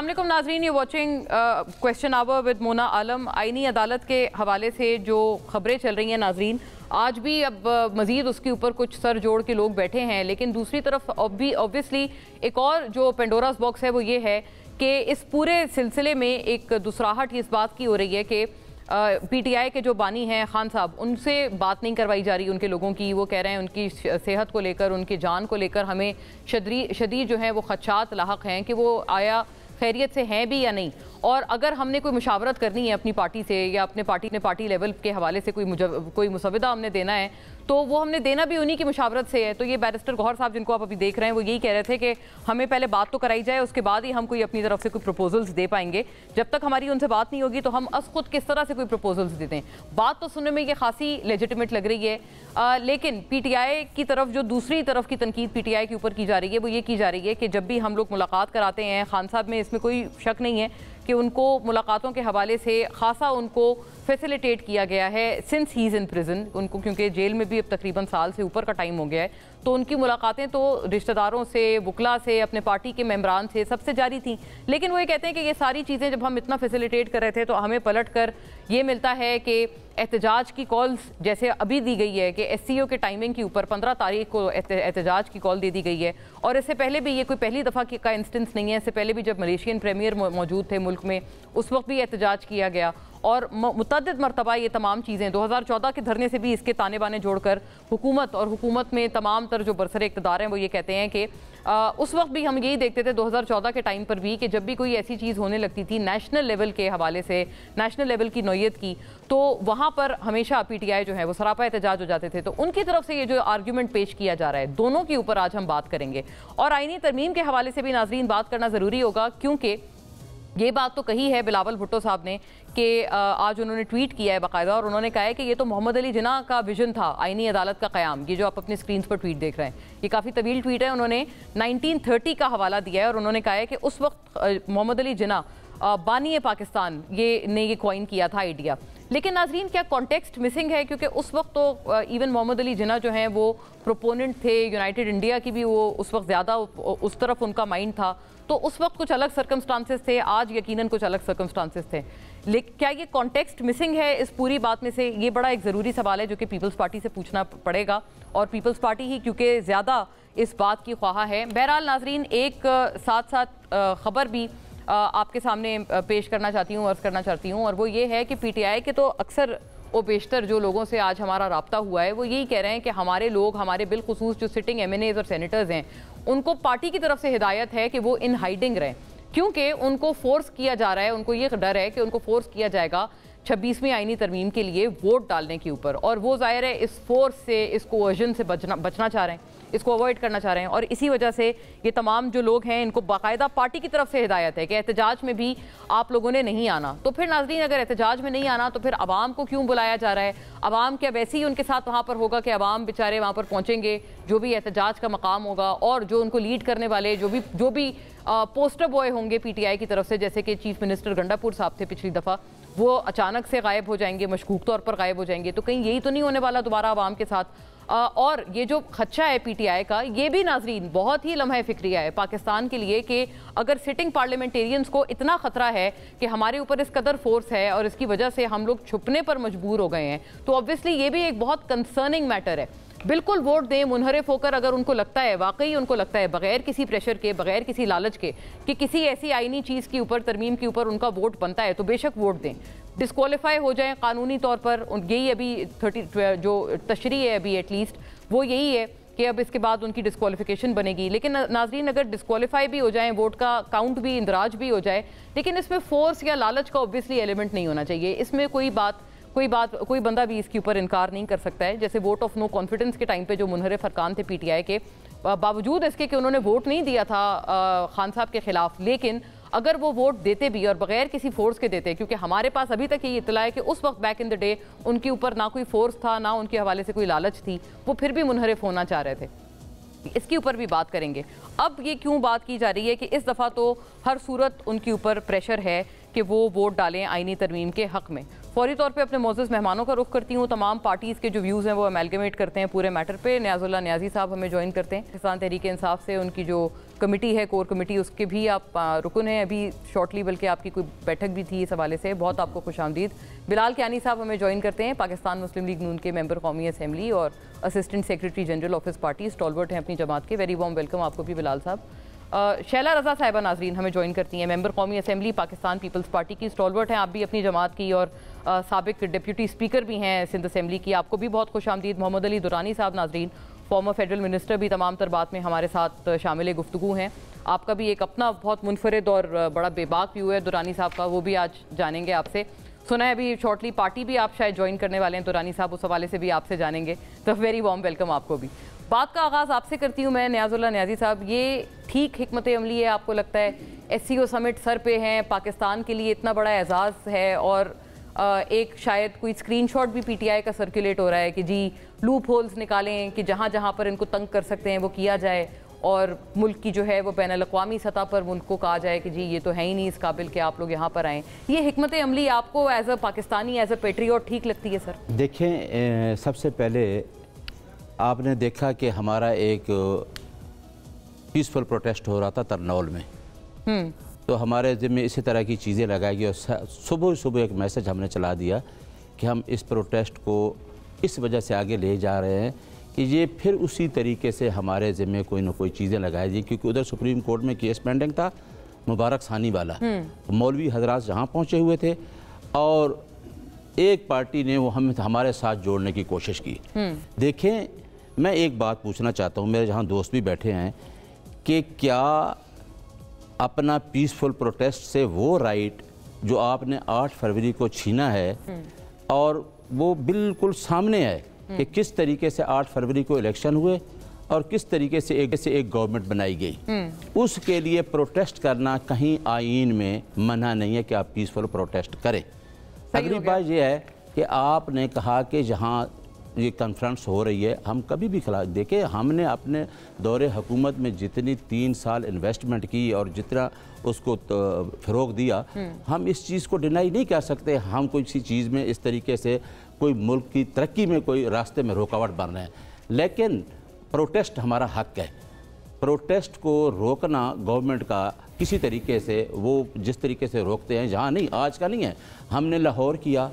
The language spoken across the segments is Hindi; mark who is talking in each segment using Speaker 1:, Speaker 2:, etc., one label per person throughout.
Speaker 1: अल्लाम नाजरीन ये watching question hour with Mona Alam आइनी अदालत के हवाले से जो खबरें चल रही हैं नाजरीन आज भी अब मज़ीद उसके ऊपर कुछ सर जोड़ के लोग बैठे हैं लेकिन दूसरी तरफ भी ऑब्वियसली एक और जो पेंडोरास बॉक्स है वो ये है कि इस पूरे सिलसिले में एक दुसराहट इस बात की हो रही है कि पीटीआई के जो बानी हैं खान साहब उनसे बात नहीं करवाई जा रही उनके लोगों की वो कह रहे हैं उनकी सेहत को लेकर उनकी जान को लेकर हमें शदरी शदीद जो है वो खदशात लाक हैं कि वो आया खैरियत से हैं भी या नहीं और अगर हमने कोई मुशावरत करनी है अपनी पार्टी से या अपने पार्टी ने पार्टी लेवल के हवाले से कोई कोई मुसविदा हमने देना है तो वो हमने देना भी उन्हीं की मुशावरत से है तो ये बैरिस्टर गौहर साहब जिनको आप अभी देख रहे हैं वो यही कह रहे थे कि हमें पहले बात तो कराई जाए उसके बाद ही हम कोई अपनी तरफ से कोई प्रपोजल्स दे पाएंगे जब तक हमारी उनसे बात नहीं होगी तो हम अस खुद किस तरह से कोई प्रपोजल्स देते हैं बात तो सुनने में ये खासी लेजिटमेट लग रही है आ, लेकिन पी की तरफ जो दूसरी तरफ की तनकीद पी के ऊपर की जा रही है वो ये की जा रही है कि जब भी हम लोग मुलाकात कराते हैं खान साहब में इसमें कोई शक नहीं है कि उनको मुलाकातों के हवाले से खासा उनको फैसिलिटेट किया गया है since he is in prison उनको क्योंकि जेल में भी अब तकरीबन साल से ऊपर का टाइम हो गया है तो उनकी मुलाकातें तो रिश्तेदारों से वकला से अपने पार्टी के मेम्बरान से सबसे जारी थी लेकिन वो ये कहते हैं कि ये सारी चीज़ें जब हम इतना फैसिलिटेट कर रहे थे तो हमें पलट कर ये मिलता है कि एहतजाज की कॉल्स जैसे अभी दी गई है कि एस के टाइमिंग के ऊपर पंद्रह तारीख को एहतजाज की कॉल दे दी गई है और इससे पहले भी ये कोई पहली दफ़ा का इंस्टेंस नहीं है इससे पहले भी जब मलेशियन प्रेमियर मौजूद थे मुल्क में उस वक्त भी एहतजाज किया गया और मुतद मरतबा ये तमाम चीज़ें 2014 के धरने से भी इसके ताने बाने जोड़कर हुकूमत और हुकूमत में तमाम तर जो बरसर इकतदार हैं वो ये कहते हैं कि आ, उस वक्त भी हम यही देखते थे 2014 के टाइम पर भी कि जब भी कोई ऐसी चीज़ होने लगती थी नेशनल लेवल के हवाले से नेशनल लेवल की नोयत की तो वहाँ पर हमेशा पी टी आई जो है वो सरापा एहतजाज हो जाते थे तो उनकी तरफ से ये जो आर्ग्यूमेंट पेश किया जा रहा है दोनों के ऊपर आज हम बात करेंगे और आइनी तरमीम के हवाले से भी नाजरीन बात करना ज़रूरी होगा क्योंकि ये बात तो कही है बिलावल भुट्टो साहब ने कि आज उन्होंने ट्वीट किया है बाकायदा और उन्होंने कहा है कि ये तो मोहम्मद अली जना का विजन था आईनी अदालत का क्याम ये जो आप अपने स्क्रीन पर ट्वीट देख रहे हैं ये काफ़ी तवील ट्वीट है उन्होंने 1930 का हवाला दिया है और उन्होंने कहा है कि उस वक्त मोहम्मद अली जना बानी पाकिस्तान ये ने ये क्वाइन किया था आइडिया लेकिन नाजरीन क्या कॉन्टेक्स्ट मिसिंग है क्योंकि उस वक्त तो इवन मोहम्मद अली जना जो हैं वो प्रोपोनेंट थे यूनाइटेड इंडिया की भी वो उस वक्त ज़्यादा उस तरफ उनका माइंड था तो उस वक्त कुछ अलग सर्कमस्टांसिस थे आज यकीनन कुछ अलग सर्कमस्टांसिस थे लेकिन क्या ये कॉन्टेक्स्ट मिसिंग है इस पूरी बात में से ये बड़ा एक ज़रूरी सवाल है जो कि पीपल्स पार्टी से पूछना पड़ेगा और पीपल्स पार्टी ही क्योंकि ज़्यादा इस बात की ख्वाह है बहरहाल नाजरीन एक साथ साथ ख़बर भी आपके सामने पेश करना चाहती हूँ अर्ज़ करना चाहती हूँ और वो ये है कि पीटीआई के तो अक्सर वो बेशतर जो लोगों से आज हमारा रबता हुआ है वो यही कह रहे हैं कि हमारे लोग हमारे बिलखसूस जो सिटिंग एम और सेनेटर्स हैं उनको पार्टी की तरफ से हिदायत है कि वो इन हाइडिंग रहें क्योंकि उनको फोर्स किया जा रहा है उनको ये डर है कि उनको फोर्स किया जाएगा छब्बीसवीं आइनी तरमीम के लिए वोट डालने के ऊपर और वो जाहिर है इस फोर्स से इस कोवर्जन से बचना बचना चाह रहे हैं इसको अवॉइड करना चाह रहे हैं और इसी वजह से ये तमाम जो लोग हैं इनको बाकायदा पार्टी की तरफ से हिदायत है कि एहतजाज में भी आप लोगों ने नहीं आना तो फिर नाजरीन अगर एहतजाज में नहीं आना तो फिर आवाम को क्यों बुलाया जा रहा है आवाम क्या वैसे ही उनके साथ वहाँ पर होगा कि आवाम बेचारे वहाँ पर पहुँचेंगे जो भी एहतजाज का मकाम होगा और जो उनको लीड करने वाले जो भी जो भी पोस्टर बॉय होंगे पी की तरफ से जैसे कि चीफ मिनिस्टर गंडापुर साहब थे पिछली दफ़ा वो अचानक से गायब हो जाएंगे मशकूक तौर पर गायब हो जाएंगे तो कहीं यही तो नहीं होने वाला दोबारा आवाम के साथ और ये जो खदशा है पीटीआई का ये भी नाजरीन बहुत ही लम्हा फिक्रिया है पाकिस्तान के लिए कि अगर सिटिंग पार्लियामेंटेरियंस को इतना ख़तरा है कि हमारे ऊपर इस कदर फोर्स है और इसकी वजह से हम लोग छुपने पर मजबूर हो गए हैं तो ऑब्वियसली ये भी एक बहुत कंसर्निंग मैटर है बिल्कुल वोट दें मुनहरफ होकर अगर उनको लगता है वाकई उनको लगता है बगैर किसी प्रेशर के बगैर किसी लालच के कि किसी ऐसी आईनी चीज़ के ऊपर तरमीम के ऊपर उनका वोट बनता है तो बेशक वोट दें डिस्कवालीफाई हो जाएं कानूनी तौर पर यही अभी थर्टी जो तशरी है अभी एटलीस्ट वो यही है कि अब इसके बाद उनकी डिस्कवालिफिकेशन बनेगी लेकिन नाजरीन अगर डिस्कवालीफाई भी हो जाए वोट का काउंट भी इंदराज भी हो जाए लेकिन इसमें फोर्स या लालच का ऑब्वियसली एलिमेंट नहीं होना चाहिए इसमें कोई बात कोई बात कोई बंदा भी इसके ऊपर इनकार नहीं कर सकता है जैसे वोट ऑफ नो कॉन्फिडेंस के टाइम पे जो मुनहर फरकान थे पीटीआई के बावजूद इसके कि उन्होंने वोट नहीं दिया था खान साहब के खिलाफ लेकिन अगर वो वोट देते भी और बगैर किसी फोर्स के देते क्योंकि हमारे पास अभी तक ये इतला है कि उस वक्त बैक इन द डे उनके ऊपर ना कोई फोर्स था ना उनके हवाले से कोई लालच थी वो फिर भी मुनहरफ होना चाह रहे थे इसके ऊपर भी बात करेंगे अब ये क्यों बात की जा रही है कि इस दफ़ा तो हर सूरत उनके ऊपर प्रेशर है कि वो वोट डालें आइनी तरमीम के हक़ में फौरी तौर पे अपने मोजस मेहमानों का रुख करती हूँ तमाम पार्टीज़ के जो व्यूज़ हैं वो अमेलगमेट करते हैं पूरे मैटर पे न्याजुल्ला न्याजी साहब हमें ज्वाइन करते हैं किसान तहरीक इंसाफ से उनकी जो कमेटी है कोर कमेटी उसके भी आप रुकन हैं अभी शॉर्टली बल्कि आपकी कोई बैठक भी थी इस हवाले से बहुत आपको खुश आमदीद बिलाल क्यानी साहब हमें ज्वाइन करते हैं पाकिस्तान मुस्लिम लीग नून के मेम्बर कौमी असम्बली और assistant secretary general office party stalwart हैं अपनी जमात के वेरी वॉम वेलकम आपको भी बिलाल साहब शैला रजा साहिबा नाजरीन हमें ज्वाइन करती हैं मेंबर कौमी असम्बली पाकिस्तान पीपल्स पार्टी की स्टॉलवर्ट हैं आप भी अपनी जमात की और सबक डिप्यूटी स्पीकर भी हैं सिंध असम्बली की आपको भी बहुत खुश आमदीद मोहम्मद अली दुरानी साहब नाजरीन फॉर्मर फेडरल मिनिस्टर भी तमाम तर बात में हमारे साथ शामिल गुफ्तु हैं आपका भी एक अपना बहुत मुनफरद और बड़ा बेबाक व्यू है दुरानी साहब का वो भी आज जानेंगे आपसे सुना है अभी शॉर्टली पार्टी भी आप शायद ज्वाइन करने वाले हैं दुरानी साहब उस हवाले से भी आपसे जानेंगे तो वेरी वॉम वेलकम आपको भी बात का आगाज़ आपसे करती हूँ मैं न्याजुल्ला न्याजी साहब ये ठीक हमत अमली है आपको लगता है S C O summit sir पे हैं पाकिस्तान के लिए इतना बड़ा एजाज़ है और एक शायद कोई स्क्रीनशॉट भी पीटीआई का सर्कुलेट हो रहा है कि जी लूप होल्स निकालें कि जहाँ जहाँ पर इनको तंग कर सकते हैं वो किया जाए और मुल्क की जो है वो बैन अवी सतह पर उनको कहा जाए कि जी ये तो है ही नहीं इस काबिल कि आप लोग यहाँ पर आएँ ये हमत अमली आपको as a Pakistani as a और ठीक लगती है सर
Speaker 2: देखें सबसे पहले आपने देखा कि हमारा एक पीसफुल प्रोटेस्ट हो रहा था तरनौल में
Speaker 1: हम्म।
Speaker 2: तो हमारे जिम्मे इसी तरह की चीज़ें लगाई गई और सुबह सुबह एक मैसेज हमने चला दिया कि हम इस प्रोटेस्ट को इस वजह से आगे ले जा रहे हैं कि ये फिर उसी तरीके से हमारे ज़िम्मे कोई ना कोई चीज़ें लगाई दी क्योंकि उधर सुप्रीम कोर्ट में केस पेंडिंग था मुबारक सानी वाला हम्म। मौलवी हजरात जहाँ पहुँचे हुए थे और एक पार्टी ने वो हम हमारे साथ जोड़ने की कोशिश की हम्म। देखें मैं एक बात पूछना चाहता हूँ मेरे जहाँ दोस्त भी बैठे हैं कि क्या अपना पीसफुल प्रोटेस्ट से वो राइट जो आपने 8 फरवरी को छीना है हम्म। और वो बिल्कुल सामने है कि हम्म। किस तरीके से 8 फरवरी को इलेक्शन हुए और किस तरीके से एक से एक गवर्नमेंट बनाई गई हम्म। उसके लिए प्रोटेस्ट करना कहीं आइन में मना नहीं है कि आप पीसफुल प्रोटेस्ट करें अगली बात यह है कि आपने कहा कि जहाँ ये कॉन्फ्रेंस हो रही है हम कभी भी खिलाफ देखे हमने अपने दौरे हुकूमत में जितनी तीन साल इन्वेस्टमेंट की और जितना उसको तो फ़रोग दिया हम्म। हम इस चीज़ को डिनाई नहीं कर सकते हम कोई सी चीज़ में इस तरीके से कोई मुल्क की तरक्की में कोई रास्ते में रुकावट बन रहे हैं लेकिन प्रोटेस्ट हमारा हक है प्रोटेस्ट को रोकना गवर्नमेंट का किसी तरीके से वो जिस तरीके से रोकते हैं जहाँ नहीं आज का नहीं है हमने लाहौर किया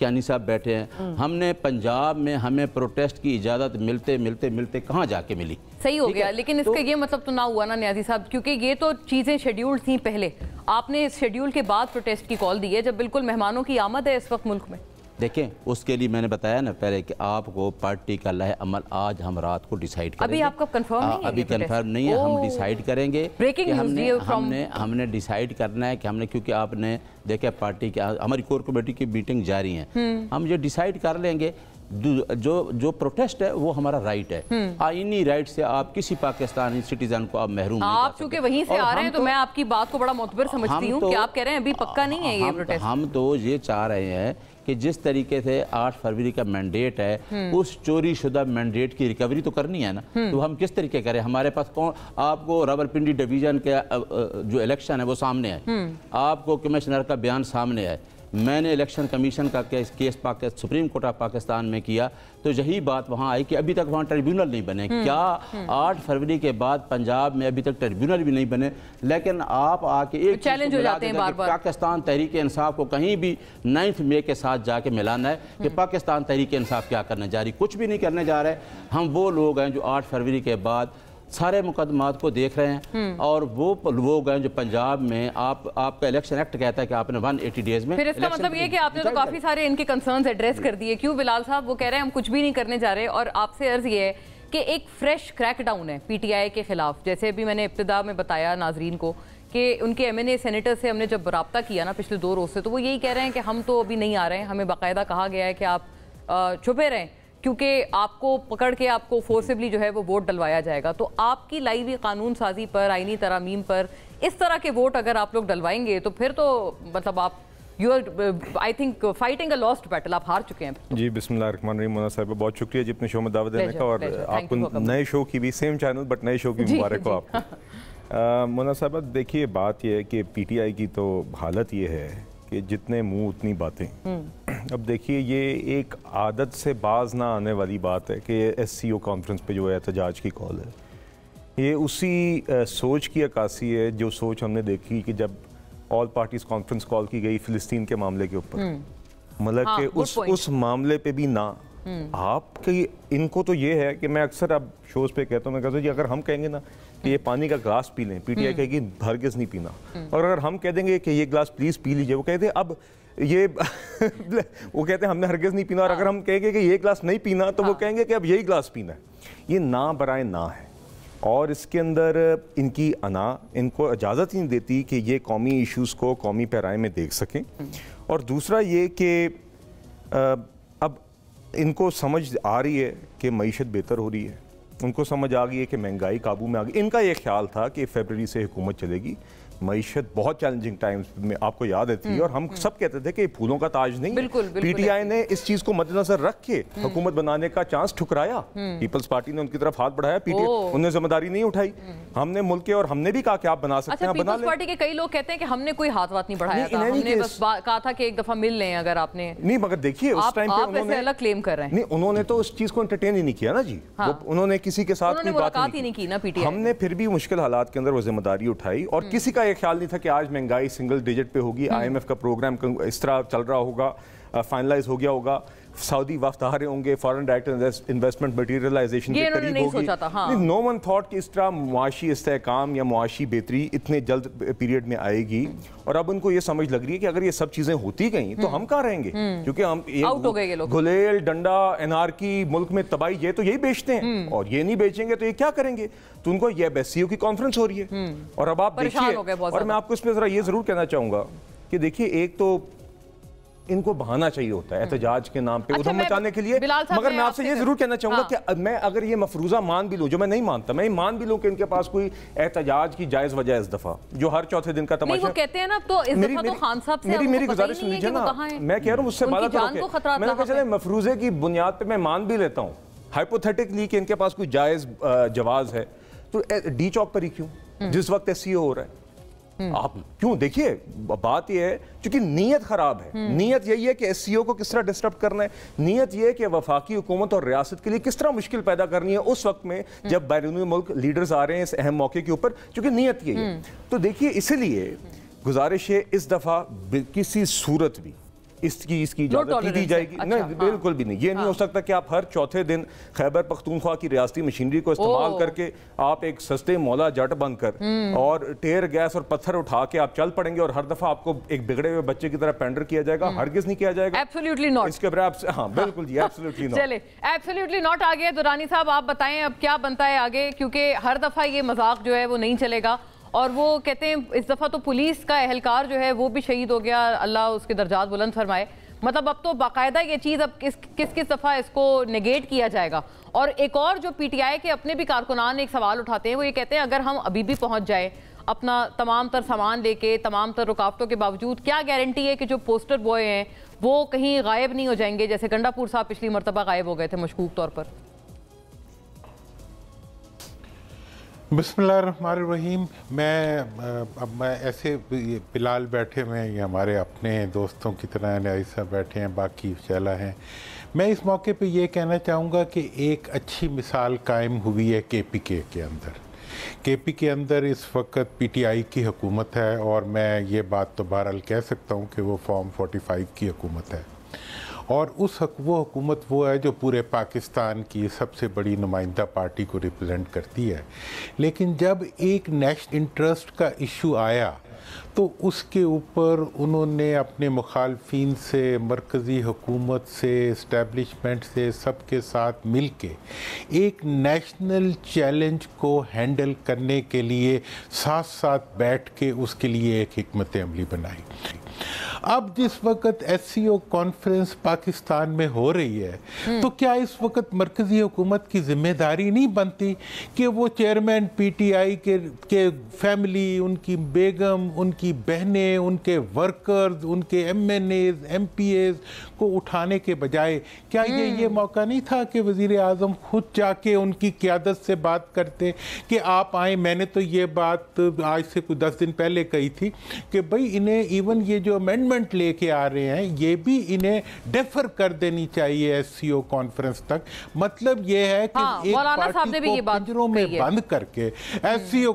Speaker 2: कियानी साहब बैठे हैं हम्म। हमने पंजाब में हमें प्रोटेस्ट की इजाज़त मिलते मिलते मिलते कहाँ जाके मिली
Speaker 1: सही हो गया लेकिन तो इसका ये मतलब तो ना हुआ ना न्याजी साहब क्योंकि ये तो चीज़ें शेड्यूल थी पहले आपने इस शेड्यूल के बाद प्रोटेस्ट की कॉल दी है जब बिल्कुल मेहमानों की आमद है इस वक्त मुल्क में
Speaker 2: देखें उसके लिए मैंने बताया ना पहले कि आपको पार्टी का लह अमल आज हम रात को डिसाइड करेंगे अभी
Speaker 1: आपका कंफर्म हाँ, नहीं है अभी कंफर्म नहीं है हम डिसाइड
Speaker 2: करेंगे ब्रेकिंग हमने हमने हमने डिसाइड करना है कि हमने क्योंकि आपने देखा पार्टी के हमारी कोर कमेटी की मीटिंग जारी है हम्म। हम ये डिसाइड कर लेंगे जो जो प्रोटेस्ट है वो हमारा राइट है आईनी हम्म। हाँ, राइट से आप किसी पाकिस्तानी सिटीजन को आप महरूम
Speaker 1: आप चूंकि वहीं से आ रहे हैं तो, तो मैं आपकी बात को बड़ा मुतबर समझती हूँ तो, कि आप कह रहे हैं अभी पक्का नहीं है ये प्रोटेस्ट
Speaker 2: हम तो ये चाह रहे हैं कि जिस तरीके से आठ फरवरी का मैंडेट है हम्म। उस चोरी शुदा मैंडेट की रिकवरी तो करनी है ना हम्म। तो हम किस तरीके करें हमारे पास कौन आपको रावलपिंडी डिवीजन का जो इलेक्शन है वो सामने आए हम्म। आपको कमिश्नर का बयान सामने आए मैंने इलेक्शन कमीशन का case case Pakistan supreme court of Pakistan में किया तो यही बात वहाँ आई कि अभी तक वहाँ ट्रिब्यूनल नहीं बने हम्म, क्या हम्म। आठ फरवरी के बाद पंजाब में अभी तक ट्रिब्यूनल भी नहीं बने लेकिन आप आके एक तो चैलेंज हो जाते हैं बार बार पाकिस्तान तहरीक इंसाफ को कहीं भी नाइन्थ मे के साथ जाके मिलाना है कि हम्म। पाकिस्तान तहरीक इंसाफ क्या करने जा रही कुछ भी नहीं करने जा रहे हम वो लोग हैं जो आठ फरवरी के बाद सारे मुकदमात को देख रहे हैं हम्म। और वो लोग हैं जो पंजाब में आप आपका इलेक्शन एक्ट कहता है कि आपने 180 डेज में फिर इसका मतलब ये कि आपने तो काफ़ी
Speaker 1: सारे इनके कंसर्न्स एड्रेस कर दिए क्यों बिलाल साहब वो कह रहे हैं हम कुछ भी नहीं करने जा रहे और आपसे अर्ज ये है कि एक फ्रेश क्रैकडाउन है पीटीआई के खिलाफ जैसे अभी मैंने इब्तदा में बताया नाजरीन को कि उनके एम एन सेनेटर से हमने जब रबता किया ना पिछले दो रोज़ से तो वो यही कह रहे हैं कि हम तो अभी नहीं आ रहे हैं हमें बाकायदा कहा गया है कि आप छुपे रहें क्योंकि आपको पकड़ के आपको फोर्सिबली जो है वो वोट डलवाया जाएगा तो आपकी लाई हुई कानून साजी पर आइनी तरामीम पर इस तरह के वोट अगर आप लोग डलवाएंगे तो फिर तो मतलब आप you are I think fighting a lost battle आप हार चुके हैं तो।
Speaker 3: जी बिस्मिल्लाह साहब बहुत शुक्रिया जी अपने शो में दावत देने का और आपको नए शो की भी सेम चैनल बट नए शो की मुबारक हो आपको मोना साहब देखिए बात यह है कि पीटीआई की तो हालत ये है कि जितने मुंह उतनी बातें हम्म। अब देखिए ये एक आदत से बाज ना आने वाली बात है कि एस सी ओ कॉन्फ्रेंस पर जो है एहतजाज की कॉल है ये उसी सोच की अक्सी है जो सोच हमने देखी कि जब ऑल पार्टीज कॉन्फ्रेंस कॉल की गई फ़िलिस्तीन के मामले के ऊपर
Speaker 4: हम्म।
Speaker 3: मतलब हाँ, कि उस point. उस मामले पे भी ना हम्म। आपके इनको तो ये है कि मैं अक्सर अब शोज़ पे कहता हूँ मैं कहता हूँ जी अगर हम कहेंगे ना कि ये पानी का ग्लास पी लें पीटीआई हम्म। कहेगी हरगिज नहीं पीना और अगर हम कह देंगे कि ये ग्लास प्लीज़ पी लीजिए वो कहते अब ये वो कहते हैं हमने हरगिज़ नहीं पीना और अगर हाँ। हम कहेंगे कि ये ग्लास नहीं पीना तो वो हाँ। कहेंगे कि अब यही ग्लास पीना है ये ना बराए ना है और इसके अंदर इनकी अना इनको इजाज़त ही नहीं देती कि ये कौमी इश्यूज़ को कौमी पैराए में देख सकें हम्म। और दूसरा ये कि अब इनको समझ आ रही है कि मीशत बेहतर हो रही है उनको समझ आ गई है कि महंगाई काबू में आ गई इनका ये ख्याल था कि फेबररी से हुकूमत चलेगी मीशत बहुत चैलेंजिंग टाइम्स में आपको याद है थी हम्म, और हम हम्म। सब कहते थे कि फूलों का ताज नहीं बिल्कुल, बिल्कुल पीटीआई ने इस चीज को मद्देनजर रख के हम्म। हुकूमत बनाने का चांस ठुकराया पीपल्स पार्टी ने उनकी तरफ हाथ बढ़ाया पीटीआई उन्होंने जिम्मेदारी नहीं उठाई हमने मुल्क के और हमने भी कहा कि आप बना सकते अच्छा, हैं पार्टी
Speaker 1: के कई लोग कहते हैं कि हमने कोई हाथ बात नहीं बढ़ाया कहा था कि एक दफा मिल लें अगर आपने
Speaker 3: नहीं मगर देखिए उस टाइम पे उन्होंने अलग
Speaker 1: क्लेम कर रहे हैं नहीं
Speaker 3: उन्होंने तो उस चीज को एंटरटेन ही नहीं किया ना जी हाँ। उन्होंने किसी के साथ ही बात नहीं
Speaker 1: की ना पीटी हमने
Speaker 3: फिर भी मुश्किल हालात के अंदर वो जिम्मेदारी उठाई और किसी का ये ख्याल नहीं था कि आज महंगाई सिंगल डिजिट पे होगी आईएमएफ हम्म। का प्रोग्राम इस तरह चल रहा होगा फाइनलाइज हो गया होगा सऊदी वफद आ रहे होंगे फॉरन डायरेक्ट इन्वेस्टमेंट मटीरियलाइजेशन के करीब होगी हाँ। नो वन थाट कि इस तरह मुआशी इसकाम या मुआशी बेहतरी इतने जल्द पीरियड में आएगी और अब उनको ये समझ लग रही है कि अगर ये सब चीज़ें होती गई तो हम्म। हम कहाँ रहेंगे हम्म। क्योंकि हम गुलेल डंडा एनआरकी मुल्क में तबाही ये तो यही बेचते हैं हम्म। और ये नहीं बेचेंगे तो ये क्या करेंगे तो उनको ये एफ की कॉन्फ्रेंस हो रही है और अब आप देखिए और मैं आपको इसमें ज़रा ये ज़रूर कहना चाहूँगा कि देखिए एक तो इनको बहाना चाहिए होता है हम्म। एहतजाज के नाम पे अच्छा, उधम मचाने के लिए मगर मैं आपसे ये जरूर कहना चाहूंगा हाँ। कि मैं अगर ये मफरूजा मान भी लूँ जो मैं नहीं मानता मैं मान भी लूँ कि इनके पास कोई एहतजाज की जायज वजह इस दफा जो हर चौथे दिन का तमाशा
Speaker 1: कहते हैं ना तो मेरी तो मेरी गुजारिश लीजिए ना मैं कह रहा हूँ उससे बात मैंने कहा
Speaker 3: चले मफरूजे की बुनियाद पर मैं मान भी लेता हूँ हाइपोथेटिकली कि इनके पास कोई जायज जवाज है तो डी चौक पर ही क्यों हम्म। जिस वक्त एस हो रहा है हम्म। आप क्यों देखिए बात यह है क्योंकि नीयत खराब है हम्म। नीयत यही है कि एस को किस तरह डिस्टर्ब करना है नीयत यह है कि वफाकी हुकूमत और रियासत के लिए किस तरह मुश्किल पैदा करनी है उस वक्त में हम्म। जब बैरूनी मुल्क लीडर्स आ रहे हैं इस अहम मौके के ऊपर चूंकि नीयत यही है तो देखिए इसलिए गुजारिश है इस दफ़ा किसी सूरत भी इसकी इसकी इजाजत दी जाएगी अच्छा, नहीं हाँ, बिल्कुल भी नहीं ये हाँ, नहीं हो हाँ। सकता कि आप हर चौथे दिन खैबर पख्तूनख्वा की रियासती मशीनरी को इस्तेमाल करके आप एक सस्ते मौला जट बनकर हम्म। और टेर गैस और पत्थर उठा के आप चल पड़ेंगे और हर दफा आपको एक बिगड़े हुए बच्चे की तरह पेंडर किया जाएगा हम्म। हर किस नहीं किया जाएगा एब्सोल्युटली नॉट इसके बराबर हाँ, हाँ बिल्कुल जी एब्सोल्युटली चले
Speaker 1: एब्सोल्युटली नॉट आगे दुरानी साहब आप बताएं अब क्या बनता है आगे क्योंकि हर दफा ये मजाक जो है वो नहीं चलेगा और वो कहते हैं इस दफ़ा तो पुलिस का एहलकार जो है वो भी शहीद हो गया अल्लाह उसके दर्जात बुलंद फरमाए मतलब अब तो बाकायदा ये चीज़ अब किस किस किस दफ़ा इसको नेगेट किया जाएगा और एक और जो पीटीआई के अपने भी कारकुनान एक सवाल उठाते हैं वो ये कहते हैं अगर हम अभी भी पहुंच जाए अपना तमाम तर सामान लेके तमाम तर रुकावटों के बावजूद क्या गारंटी है कि जो पोस्टर बॉय हैं वो कहीं गायब नहीं हो जाएंगे जैसे गंडापुर साहब पिछली मरतबा गायब हो गए थे मशकूक तौर पर
Speaker 5: रहीम मैं अब मैं ऐसे बिलाल बैठे हुए हैं ये हमारे अपने दोस्तों की तरह नाइसा बैठे हैं बाकी चला हैं मैं इस मौके पे ये कहना चाहूँगा कि एक अच्छी मिसाल कायम हुई है के पी के के अंदर के पी के अंदर इस वक्त पी टी आई की हुकूमत है और मैं ये बात तो बहरहाल कह सकता हूँ कि वो फॉर्म फोटी फाइव की हुकूमत है और उस हक, वो हुकूमत वो है जो पूरे पाकिस्तान की सबसे बड़ी नुमाइंदा पार्टी को रिप्रेजेंट करती है लेकिन जब एक नेशनल इंटरेस्ट का इशू आया तो उसके ऊपर उन्होंने अपने मुखालफन से मरकज़ी हुकूमत से इस्टेबलिशमेंट से सब के साथ मिल के एक नेशनल चैलेंज को हैंडल करने के लिए साथ साथ बैठ के उसके लिए एक हमत अमली बनाई अब जिस वक्त S C O conference Pakistan में हो रही है हम्म। तो क्या इस वक्त मरकजी हुकूमत की जिम्मेदारी नहीं बनती कि वो चेयरमैन पी टी आई के, के फैमिली उनकी बेगम उनकी बहनें उनके वर्कर्स उनके M N As M P As को उठाने के बजाय क्या ये हम्म। ये मौका नहीं था कि वजीर अजम खुद जाके उनकी क्यादत से बात करते कि आप आए मैंने तो ये बात आज से कुछ दस दिन पहले कही थी कि भाई इन्हें इवन ये जो अमेंडमेंट अमेंडमेंट लेके आ रहे हैं ये भी इन्हें डेफर कर देनी चाहिए एस कॉन्फ्रेंस तक मतलब ये है कि हाँ, एक पार्टी को पिंजरों में बंद करके एस हम्म।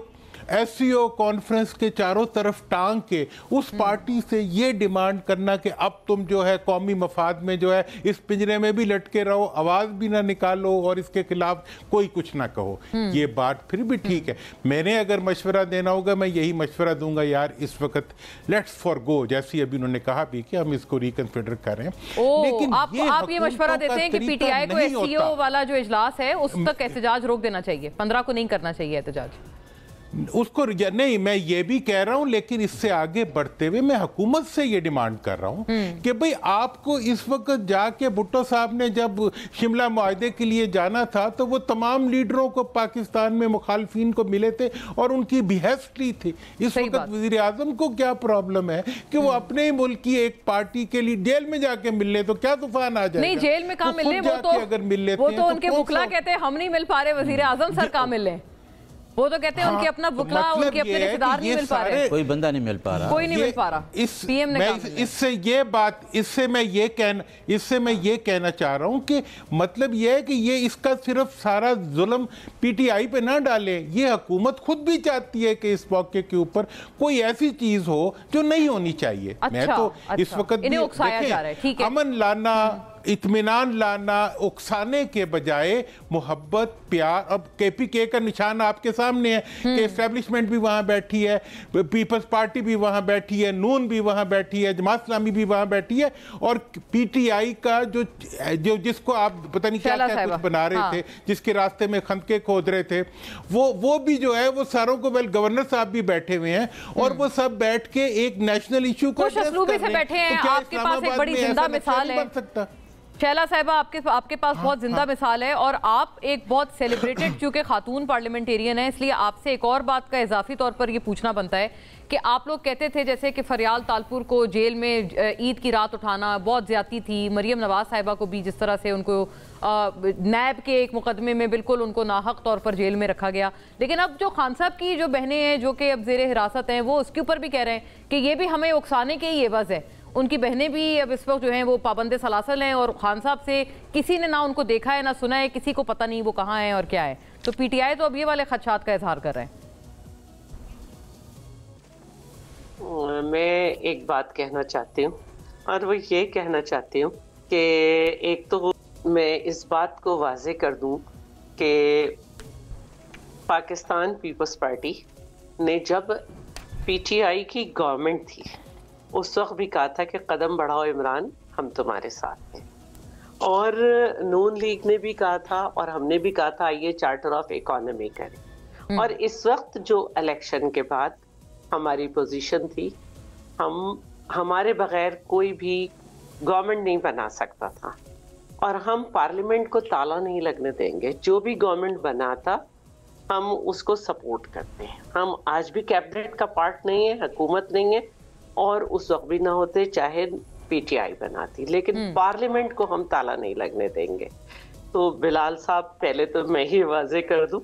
Speaker 5: एस कॉन्फ्रेंस के चारों तरफ टांग के उस पार्टी हम्म। से ये डिमांड करना कि अब तुम जो है कौमी मफाद में जो है इस पिंजरे में भी लटके रहो आवाज़ भी ना निकालो और इसके खिलाफ कोई कुछ ना कहो हम्म। ये बात फिर भी ठीक हम्म। है मैंने अगर मशवरा देना होगा मैं यही मशवरा दूंगा यार इस वक्त लेट्स फॉर गो जैसी अभी उन्होंने कहा भी कि हम इसको रिकन्सिडर करें ओ,
Speaker 1: लेकिन आप ये, आप ये मशवरा देते हैं कि पीटीआई को एससीओ वाला जो इजलास है उस तक एहतजाज रोक देना चाहिए पंद्रह को नहीं करना चाहिए एहतजाज
Speaker 5: उसको नहीं मैं ये भी कह रहा हूँ लेकिन इससे आगे बढ़ते हुए मैं हुकूमत से ये डिमांड कर रहा हूँ हम्म। कि भाई आपको इस वक्त जाके भुट्टो साहब ने जब शिमला माहे के लिए जाना था तो वो तमाम लीडरों को पाकिस्तान में मुखालफी को मिले थे और उनकी बेहस्त ली थी इस वक्त वजीर आजम को क्या प्रॉब्लम है कि वो हम्म। अपने ही मुल्क की एक पार्टी के लिए जेल में जाके मिल ले तो क्या तूफान आ जाए जेल में कहा मिल तो- अगर मिल तो तो
Speaker 1: लेते हम नहीं मिल पा रहे वजीर आजम सर हम्म। कहा मिल रहे वो तो कहते हैं उनके हाँ, अपना बुका तो मतलब उनके अपने रिश्तेदार नहीं मिल पा रहे कोई
Speaker 5: बंदा नहीं मिल पा रहा कोई नहीं मिल पा रहा इस पीएम ने इससे ये बात इससे मैं ये कहना इससे मैं ये कहना चाह रहा हूँ कि मतलब ये है कि ये इसका सिर्फ सारा जुल्म पीटीआई पे ना डाले ये हुकूमत खुद भी चाहती है कि इस मौके के ऊपर कोई ऐसी चीज हो जो नहीं होनी चाहिए मैं अच्छा, तो इस अच्छा। वक्त अमन लाना इतमान लाना उकसाने के बजाय मोहब्बत प्यार अब के का निशान आपके सामने है कि इस्टेब्लिशमेंट हम्म। भी वहाँ बैठी है पीपल्स पार्टी भी वहाँ बैठी है नून भी वहाँ बैठी है जमात इस्लामी भी वहाँ बैठी है और पीटीआई का जो जो जिसको आप पता नहीं क्या क्या कुछ बना रहे हाँ। थे जिसके रास्ते में खंदके खोद रहे थे वो वो भी जो है वो सारों को वेल गवर्नर साहब भी बैठे हुए हैं और हम्म। वो सब बैठ के एक नेशनल इशू को बैठे हैं तो आपके पास एक बड़ी जिंदा मिसाल है सकता
Speaker 1: शैला साहबा आपके आपके पास हाँ, बहुत जिंदा हाँ। मिसाल है और आप एक बहुत सेलिब्रेटेड चूंकि खातून पार्लियामेंटेरियन है इसलिए आपसे एक और बात का इजाफी तौर पर ये पूछना बनता है कि आप लोग कहते थे जैसे कि फरियाल तालपुर को जेल में ईद की रात उठाना बहुत ज्यादा थी मरियम नवाज साहिबा को भी जिस तरह से उनको नैब के एक मुकदमे में बिल्कुल उनको नाहक तौर पर जेल में रखा गया लेकिन अब जो खान साहब की जो बहनें हैं जो कि अब जेर हिरासत हैं वो उसके ऊपर भी कह रहे हैं कि ये भी हमें उकसाने के ही एवज है उनकी बहनें भी अब इस वक्त जो हैं वो पाबंद सलासल हैं और खान साहब से किसी ने ना उनको देखा है ना सुना है किसी को पता नहीं वो कहाँ हैं और क्या है तो पीटीआई तो अब ये वाले खदशात का इजहार कर रहे हैं
Speaker 6: मैं एक बात कहना चाहती हूँ और वो ये कहना चाहती हूँ कि एक तो मैं इस बात को वाजे कर दूँ कि पाकिस्तान पीपल्स पार्टी ने जब पीटीआई की गवर्नमेंट थी उस वक्त भी कहा था कि कदम बढ़ाओ इमरान हम तुम्हारे साथ हैं और नून लीग ने भी कहा था और हमने भी कहा था आइए चार्टर ऑफ इकोनॉमी करें हम्म। और इस वक्त जो इलेक्शन के बाद हमारी पोजीशन थी हम हमारे बगैर कोई भी गवर्नमेंट नहीं बना सकता था और हम पार्लियामेंट को ताला नहीं लगने देंगे जो भी गवर्नमेंट बनाता हम उसको सपोर्ट करते हैं हम आज भी कैबिनेट का पार्ट नहीं है हुकूमत नहीं है और उस वक्त भी ना होते चाहे पीटीआई बनाती लेकिन हम्म। पार्लियामेंट को हम ताला नहीं लगने देंगे तो बिलाल साहब पहले तो मैं ही वाजे कर दूं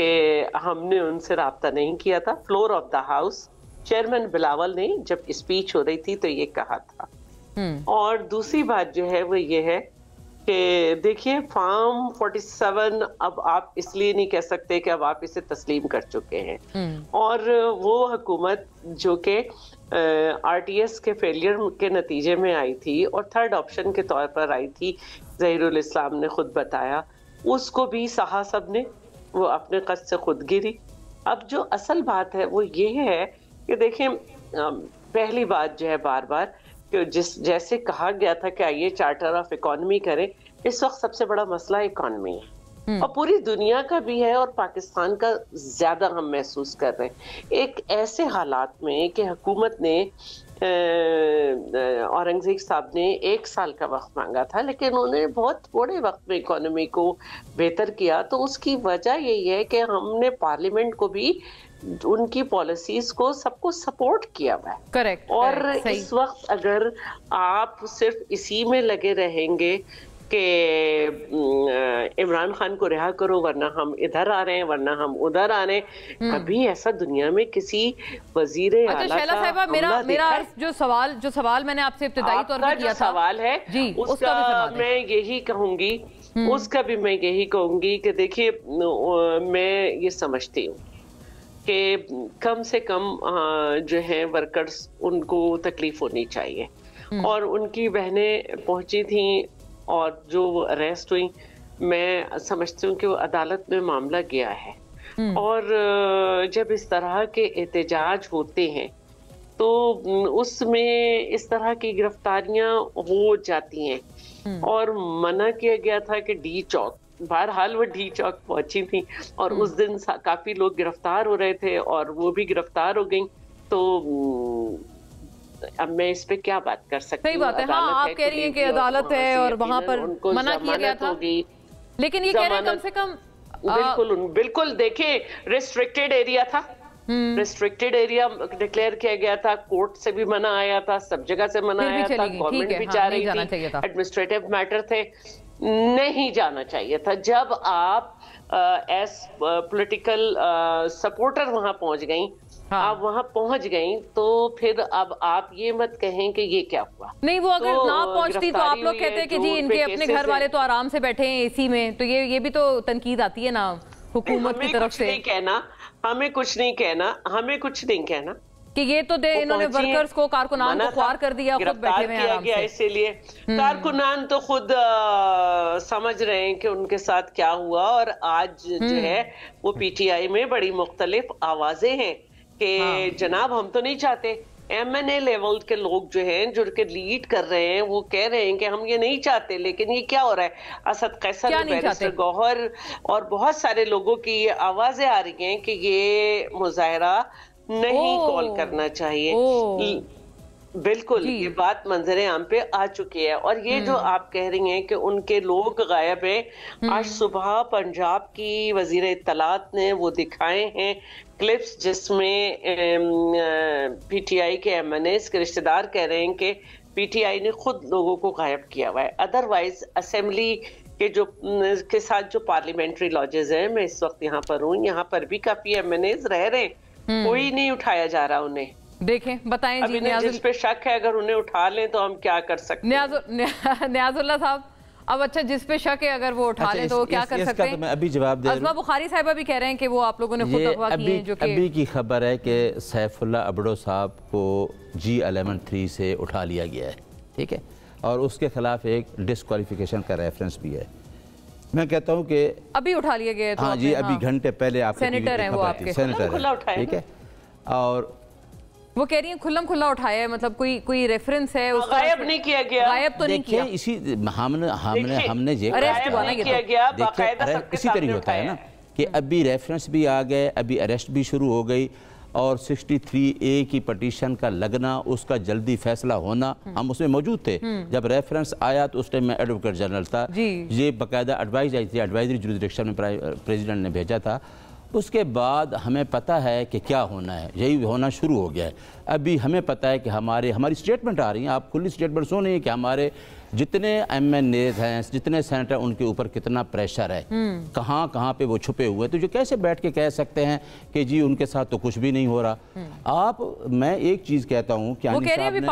Speaker 6: कि हमने उनसे रबता नहीं किया था floor of the house chairman Bilawal ने जब स्पीच हो रही थी तो ये कहा था हम्म। और दूसरी बात जो है वो ये है कि देखिए फार्म 47 अब आप इसलिए नहीं कह सकते कि अब आप इसे तस्लीम कर चुके हैं हम्म। और वो हुकूमत जो कि आरटीएस के फेलियर के नतीजे में आई थी और थर्ड ऑप्शन के तौर पर आई थी जहीरुल इस्लाम ने खुद बताया उसको भी सहा सब ने वो अपने कद से खुद गिरी अब जो असल बात है वो ये है कि देखें पहली बात जो है बार बार जिस जैसे कहा गया था कि आइए चार्टर ऑफ इकोनॉमी करें इस वक्त सबसे बड़ा मसला इकोनॉमी है हम्म। और पूरी दुनिया का भी है और पाकिस्तान का ज्यादा हम महसूस कर रहे हैं एक ऐसे हालात में कि हुकूमत ने औरंगजेब साहब ने एक साल का वक्त मांगा था लेकिन उन्होंने बहुत थोड़े वक्त में इकोनॉमी को बेहतर किया तो उसकी वजह यही है कि हमने पार्लियामेंट को भी उनकी पॉलिसीज को सबको सपोर्ट किया हुआ है करेक्ट और correct, इस वक्त अगर आप सिर्फ इसी में लगे रहेंगे कि इमरान खान को रिहा करो वरना हम इधर आ रहे हैं वरना हम उधर आ रहे हैं हम्म। कभी ऐसा दुनिया में किसी वजीर अच्छा मेरा मेरा
Speaker 1: जो सवाल जो सवाल मैंने आपसे इब्तदाई तौर पर किया था सवाल है जी उसका, उसका भी सवाल मैं
Speaker 6: यही कहूंगी हम्म। उसका भी मैं यही कहूंगी कि देखिए मैं ये समझती हूँ कि कम से कम जो है वर्कर्स उनको तकलीफ होनी चाहिए हम्म। और उनकी बहनें पहुंची थी और जो अरेस्ट हुई मैं समझती हूँ कि वो अदालत में मामला गया है हम्म। और जब इस तरह के एहतजाज होते हैं तो उसमें इस तरह की गिरफ्तारियां हो जाती हैं हम्म। और मना किया गया था कि डी चौक बहरहाल वो डी चौक पहुंची थी और उस हम्म। दिन काफी लोग गिरफ्तार हो रहे थे और वो भी गिरफ्तार हो गई तो अब मैं इस पे क्या बात कर सकती सही बात है हाँ आप कह रही हैं कि अदालत है और वहां पर मना किया गया था
Speaker 1: लेकिन ये कह रहे हैं कम से कम बिल्कुल
Speaker 6: बिल्कुल देखिए रिस्ट्रिक्टेड एरिया था रिस्ट्रिक्टेड एरिया डिक्लेयर किया गया था कोर्ट से भी मना आया था सब जगह से मना आया था गवर्नमेंट भी हाँ, जा रही थी एडमिनिस्ट्रेटिव मैटर थे नहीं जाना चाहिए था जब आप एज पॉलिटिकल सपोर्टर वहां पहुंच गई हाँ। आप वहां पहुंच गई तो फिर अब आप ये मत कहें कि ये क्या हुआ नहीं वो अगर तो ना पहुंचती तो आप लोग कहते कि जी इनके अपने घर वाले तो
Speaker 1: आराम से बैठे हैं एसी में तो ये ये भी तो तनकीद आती है ना हुकूमत की तरफ से
Speaker 6: कहना हमें कुछ नहीं कहना हमें कुछ नहीं कहना
Speaker 1: कि ये तो दे इन्होंने वर्कर्स को कारकुनान को ख्वार कर दिया खुद बैठे हुए हैं आराम गया इसीलिए हम्म।
Speaker 6: कारकुनान तो खुद आ, समझ रहे हैं कि उनके साथ क्या हुआ और आज जो हम्म। है वो पीटीआई में बड़ी मुख्तलिफ आवाजें हैं कि हाँ। जनाब हम तो नहीं चाहते एम एन ए लेवल के लोग जो हैं जो के लीड कर रहे हैं वो कह रहे हैं कि हम ये नहीं चाहते लेकिन ये क्या हो रहा है असद कैसर बैरिस्टर गौहर और बहुत सारे लोगों की ये आवाजें आ रही हैं कि ये मुजाहरा नहीं कॉल करना चाहिए बिल्कुल ये बात मंजर आम पे आ चुकी है और ये जो हम्म। आप कह रही हैं कि उनके लोग गायब हैं आज हम्म। सुबह पंजाब की वजीर इतलात ने वो दिखाए हैं क्लिप्स जिसमें पीटीआई के एम एन एस के रिश्तेदार कह रहे हैं कि पीटीआई ने खुद लोगों को गायब किया हुआ है अदरवाइज असेंबली के जो के साथ जो पार्लियामेंट्री लॉजेज हैं मैं इस वक्त यहाँ पर हूँ यहाँ पर भी काफी एम एन एज रह रहे हैं हम्म। कोई नहीं उठाया जा रहा उन्हें
Speaker 1: देखें बताएं जी न्याजुल... जिस
Speaker 6: पे शक है अगर उन्हें उठा लें तो हम क्या कर सकते
Speaker 1: न्याजु... न्याजुल्ला साहब अब अच्छा जिस पे शक है अगर वो उठा अच्छा, लें तो वो क्या इस, कर सकते तो हैं तो मैं
Speaker 2: अभी जवाब दे अजमा
Speaker 1: बुखारी साहब भी कह रहे हैं कि वो आप लोगों ने खुद अगवा किए हैं जो कि अभी
Speaker 2: की खबर है कि सैफुल्ला अबड़ो साहब को जी अलेवन थ्री से उठा लिया गया है ठीक है और उसके खिलाफ एक डिसक्वालिफिकेशन का रेफरेंस भी है मैं कहता हूँ कि
Speaker 1: अभी उठा लिए गए तो हाँ जी अभी हाँ।
Speaker 2: घंटे हाँ। पहले आप सेनेटर हैं वो आपके सेनेटर खुला उठाए ठीक है और
Speaker 1: वो कह रही है खुल्लम खुल्ला उठाया है मतलब कोई कोई रेफरेंस है उसका गायब नहीं किया गया गायब तो नहीं किया
Speaker 2: इसी हमने हमने हमने ये अरेस्ट हुआ
Speaker 1: नहीं तो। किया गया
Speaker 2: बाकायदा इसी तरह होता है ना कि अभी रेफरेंस भी आ गए अभी अरेस्ट भी शुरू हो गई और 63 ए की पटिशन का लगना उसका जल्दी फैसला होना हम्म। हम उसमें मौजूद थे हम्म। जब रेफरेंस आया तो उस टाइम में एडवोकेट जनरल था ये बाकायदा एडवाइज आई थी एडवाइजरी जुडिशन में प्रेजिडेंट ने भेजा था उसके बाद हमें पता है कि क्या होना है यही होना शुरू हो गया है अभी हमें पता है कि हमारे हमारी स्टेटमेंट आ रही है आप खुली स्टेटमेंट सुन रही है कि हमारे जितने एम एन एज हैं जितने सेनेटर उनके ऊपर कितना प्रेशर है हम्म। कहाँ कहाँ पे वो छुपे हुए तो जो कैसे बैठ के कह सकते हैं कि जी उनके साथ तो कुछ भी नहीं हो रहा हम्म। आप मैं एक चीज़ कहता हूँ क्यानी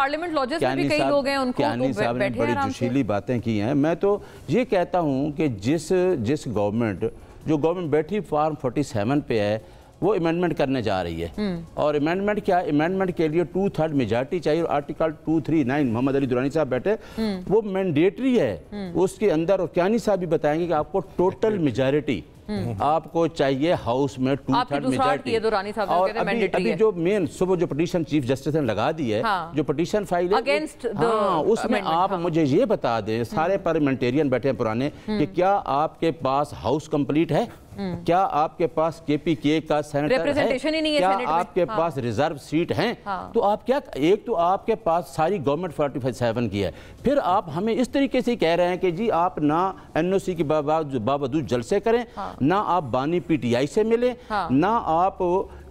Speaker 2: साहब ने बड़ी जोशीली बातें की हैं मैं तो ये कहता हूँ कि जिस जिस गवर्नमेंट जो गवर्नमेंट बैठी फार्म फोर्टी पे है वो अमेंडमेंट करने जा रही है हम्म। और अमेंडमेंट क्या अमेंडमेंट के लिए टू थर्ड मेजोरिटी चाहिए और article two three nine Mohammad Ali Durrani साहब बैठे हम्म। वो मैंडेटरी है हम्म। उसके अंदर और क्या साहब भी बताएंगे कि आपको टोटल मेजोरिटी आपको चाहिए हाउस में टू थर्ड मेजोरिटी
Speaker 1: और अभी, अभी जो
Speaker 2: मेन सुबह जो पटिशन चीफ जस्टिस ने लगा दी है हाँ। जो पटिशन फाइल है
Speaker 1: हाँ, उसमें
Speaker 2: आप हाँ। मुझे ये बता दें सारे पार्लियामेंटेरियन बैठे हैं पुराने कि क्या आपके पास हाउस कंप्लीट है हम्म। क्या आपके पास केपी के का सेनेटर है, ही नहीं है क्या आपके हाँ। पास रिजर्व सीट है हाँ। तो आप क्या एक तो आपके पास सारी गवर्नमेंट फोर्टी फाइव सेवन की है फिर आप हमें इस तरीके से कह रहे हैं कि जी आप ना एनओसी के बावजूद जलसे करें हाँ। ना आप बानी पीटीआई से मिले हाँ। ना आप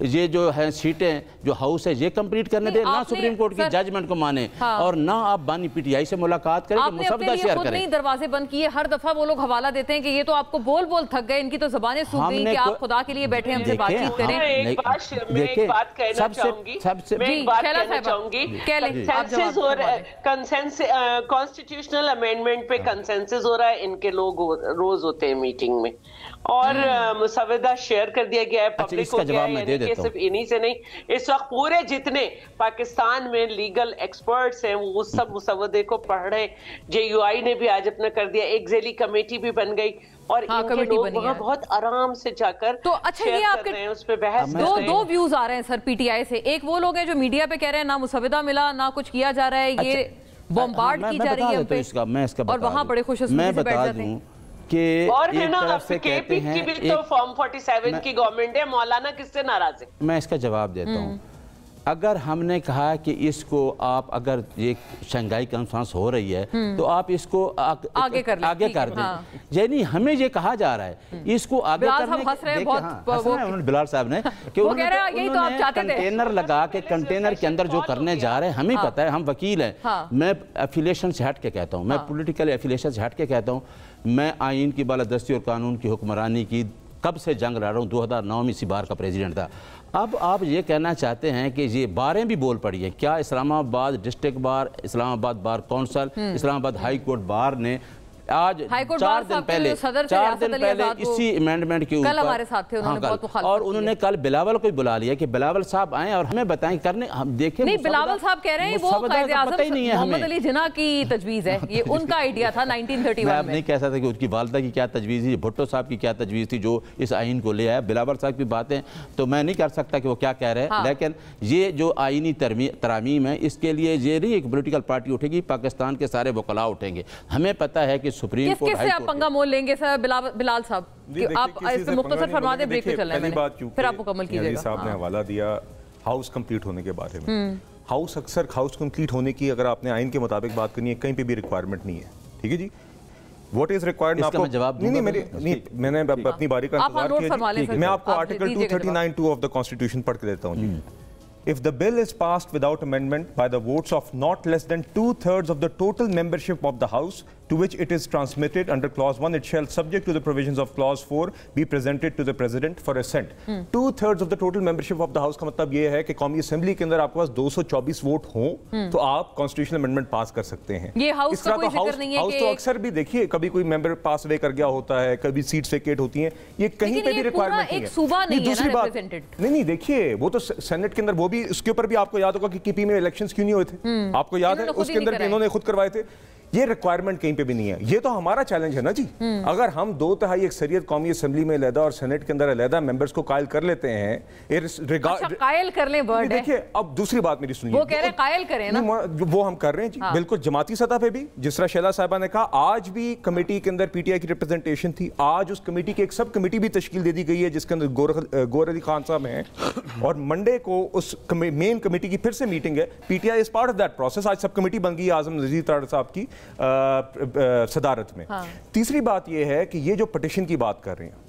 Speaker 2: ये जो है सीटें जो हाउस है ये कंप्लीट करने दें ना सुप्रीम कोर्ट की जजमेंट को माने हाँ। और ना आप बानी पीटीआई से मुलाकात करें तो आपने तो अपने लिए खुद नहीं
Speaker 1: दरवाजे बंद किए हर दफा वो लोग हवाला देते हैं कि ये तो आपको बोल बोल थक गए इनकी तो जबानें सूख गई कि आप खुदा के लिए बैठे हमसे बातचीत
Speaker 2: करें हाँ, देखिए सबसे
Speaker 6: सबसे कॉन्स्टिट्यूशनल अमेंडमेंट पे कंसेंसिस हाँ। हो रहा है इनके लोग रोज होते हैं मीटिंग में और हाँ। मुसविदा शेयर कर दिया गया है पब्लिक अच्छा, को गया है सिर्फ इन्हीं से नहीं इस वक्त पूरे जितने पाकिस्तान में लीगल एक्सपर्ट्स हैं वो सब मुसवदे को पढ़ रहे जेयूआई ने भी आज अपना कर दिया एक जेली कमेटी भी बन गई और हाँ, इनके लोग वहाँ बहुत आराम से जाकर तो अच्छा ये आपके
Speaker 2: रहे हैं, उस पर बहस दो दो
Speaker 1: व्यूज आ रहे हैं सर पीटीआई से एक वो लोग हैं जो मीडिया पे कह रहे हैं ना मुसविदा मिला ना कुछ किया जा रहा है ये बॉम्बार्ड अच्छा, की जा
Speaker 2: रही है और वहाँ बड़े खुश मैं बता दूं के और है ना के पी की भी तो
Speaker 6: फॉर्म 47 की गवर्नमेंट है मौलाना किससे नाराज है
Speaker 2: मैं इसका जवाब देता हूँ हम्म। अगर हमने कहा कि इसको आप अगर ये शंघाई कॉन्फ्रेंस हो रही है हम्म। तो आप इसको आ, आगे कर ले, आगे कर दें हाँ। यानी हमें ये कहा जा रहा है हम्म। इसको आगे करने बहुत हाँ। बिलाल साहब ने कि कंटेनर तो लगा के कंटेनर के अंदर जो करने जा रहे हैं हमें हाँ। पता है हम वकील हैं हाँ। मैं एफिलेशन से हट के कहता हूँ मैं पोलिटिकल एफिलेशन से हट के कहता हूँ मैं आइन की बालादस्ती और कानून की हुक्मरानी की कब से जंग लड़ रहा हूँ दो हज़ार नौ में इसी बार का प्रेजिडेंट था अब आप ये कहना चाहते हैं कि ये बारें भी बोल पड़ी हैं क्या Islamabad district bar Islamabad bar council हम्म। इस्लामाबाद हाई कोर्ट बार ने आज चार दिन पहले चार दिन पहले इसी अमेंडमेंट के ऊपर हाँ, और उन्होंने कल बिलावल को बुला लिया कि बिलावल साहब आए और हमें बताएं करने हम देखें नहीं बिलावल
Speaker 1: साहब कह रहे हैं वो पता ही नहीं है मोहम्मद अली जिना की तजवीज़ है ये उनका आइडिया था 1931 में नहीं
Speaker 2: कह सकता कि उसकी वालदा की क्या तजवीज़ थी भुट्टो साहब की क्या तजवीज़ थी जो इस आइन को ले आया बिलावल साहब की बातें तो मैं नहीं कर सकता कि वो क्या कह रहे हैं हाँ। लेकिन ये जो आइनी तरामीम है इसके लिए ये नहीं एक पोलिटिकल पार्टी उठेगी पाकिस्तान के सारे वकला उठेंगे हमें पता है कि सुप्रीम कोर्ट किस से आप
Speaker 1: पंगा मोल लेंगे सर बिलाल साहब आप इस पे मुख्तसर फरमा दें ब्रेक पे चलना है
Speaker 3: फिर आप मुकम्मल कीजिएगा साहब ने हाँ। हवाला दिया हाउस कंप्लीट होने के बारे में हम्म। हाउस अक्सर हाउस कंप्लीट होने की अगर आपने आइन के मुताबिक बात करनी है कहीं पे भी रिक्वायरमेंट नहीं है ठीक है जी वॉट इज रिक्वायर्ड आपको जवाब नहीं नहीं मेरे तो नहीं मैंने अपनी बारी का इंतजार किया मैं आपको आर्टिकल 239 2 ऑफ द कॉन्स्टिट्यूशन पढ़ के देता हूं जी हम्म। If the bill is passed without amendment by the votes of not less than two thirds of the total membership of the House, to which it is transmitted under Clause 1, it shall, subject to the provisions of Clause 4, be presented to the President for assent. Hmm. two thirds of the total membership of the house का मतलब ये है कि कौमी असेंबली के अंदर आपके पास 224 वोट हों hmm. तो आप कॉन्स्टिट्यूशन अमेंडमेंट पास कर सकते हैं
Speaker 1: ये हाउस का कोई तो नहीं है हाउस तो
Speaker 3: अक्सर भी देखिए कभी कोई मेंबर पास वे कर गया होता है कभी सीट्स वेकेट होती हैं ये कहीं पे भी रिक्वायरमेंट नहीं है नहीं दूसरी बात नहीं नहीं देखिए वो तो सेनेट के अंदर वो भी उसके ऊपर भी आपको याद होगा कि कीपी में इलेक्शंस क्यों नहीं हुए थे hmm. आपको याद है उसके अंदर इन्होंने खुद करवाए थे ये रिक्वायरमेंट कहीं पे भी नहीं है ये तो हमारा चैलेंज है ना जी हम्म। अगर हम दो तहाई अक्सरियत कौमी असम्बली में लहदा और सेनेट के अंदर अलहदा मेंबर्स को कायल कर लेते हैं अच्छा,
Speaker 1: कायल कर ले देखिए
Speaker 3: अब दूसरी बात मेरी सुनिए वो कह रहे हैं
Speaker 1: कायल करें ना
Speaker 3: वो हम कर रहे हैं जी हाँ। बिल्कुल जमाती सतह पे भी जिस तरह शैला साहबा ने कहा आज भी कमेटी के अंदर पीटीआई की रिप्रेजेंटेशन थी आज उस कमेटी की एक सब कमेटी भी तश्कील दे दी गई है जिसके अंदर गोर अली खान साहब हैं और मंडे को उस मेन कमेटी की फिर से मीटिंग है PTI is part of that process आज सब कमेटी बन गई आजम नजीर साहब की सदारत में हाँ। तीसरी बात यह है कि ये जो पटिशन की बात कर रहे हैं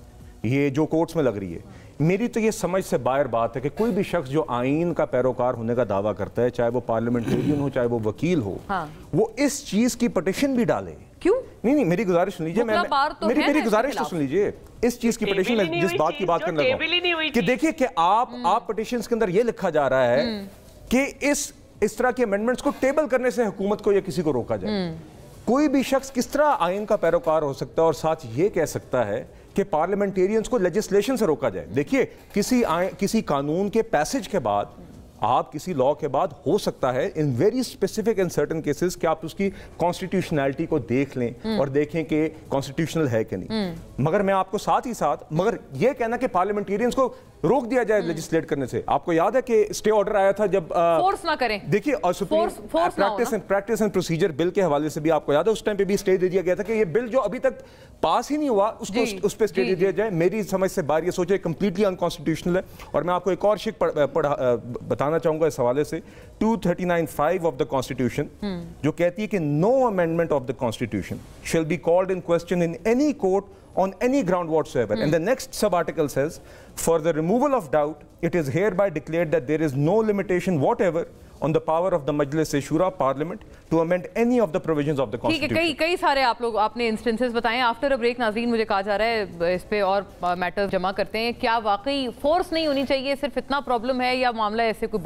Speaker 3: ये जो कोर्ट्स में लग रही है मेरी तो ये समझ से बाहर बात है कि कोई भी शख्स जो आइन का पैरोकार होने का दावा करता है चाहे वो पार्लियामेंटेरियन हो चाहे वो वकील हो हाँ। वो इस चीज की पटिशन भी डाले क्यों नहीं नहीं मेरी गुजारिश सुन लीजिए मैं तो मेरी मेरी गुजारिश तो सुन लीजिए इस चीज की पटिशन में जिस बात की बात तो करने
Speaker 6: लगा कि
Speaker 3: देखिए कि आप आप पटिशन के अंदर ये लिखा जा रहा है हम्म। कि इस इस तरह के अमेंडमेंट्स को टेबल करने से हुकूमत को या किसी को रोका जाए हम्म। कोई भी शख्स किस तरह आयन का पैरोकार हो सकता है और साथ ये कह सकता है कि पार्लियामेंटेरियंस को लेजिस्लेशन से रोका जाए देखिए किसी आय, किसी कानून के पैसेज के बाद आप किसी लॉ के बाद हो सकता है in very specific and certain cases कि आप उसकी कॉन्स्टिट्यूशनैलिटी को देख लें हम्म। और देखें कि कॉन्स्टिट्यूशनल है कि नहीं हम्म। मगर मैं आपको साथ ही साथ मगर यह कहना कि पार्लियामेंटेरियंस को रोक दिया जाए लेजिस्लेट हम्म। करने से आपको याद है कि स्टे ऑर्डर आया था जब फोर्स ना करें देखिए practice and practice and procedure bill के हवाले से भी आपको याद है उस टाइम पे भी स्टे दे दिया गया था कि ये बिल जो अभी तक पास ही नहीं हुआ उसको उस पर स्टे दे दिया जाए मेरी समझ से बाहर ये सोचे कंप्लीटली अनकॉन्स्टिट्यूशनल है और मैं आपको एक और शिक बताना चाहूंगा इस हवाले से टू ऑफ द कॉन्स्टिट्यूशन जो कहती है कि no amendment of the constitution shall be called in question in any court on any ground whatsoever. Mm. And the next sub-article says, for the removal of doubt, it is hereby declared that there is no limitation whatever on the power of the Majlis Shura Parliament to amend any of the provisions of the Constitution.
Speaker 1: instances After a break, Nazreen, आप लोग आपने इंस्टेंसेस बताएं आफ्टर matters. ब्रेक नाजरीन मुझे कहा जा रहा है इस पे और मैटर्स जमा करते हैं क्या वाकई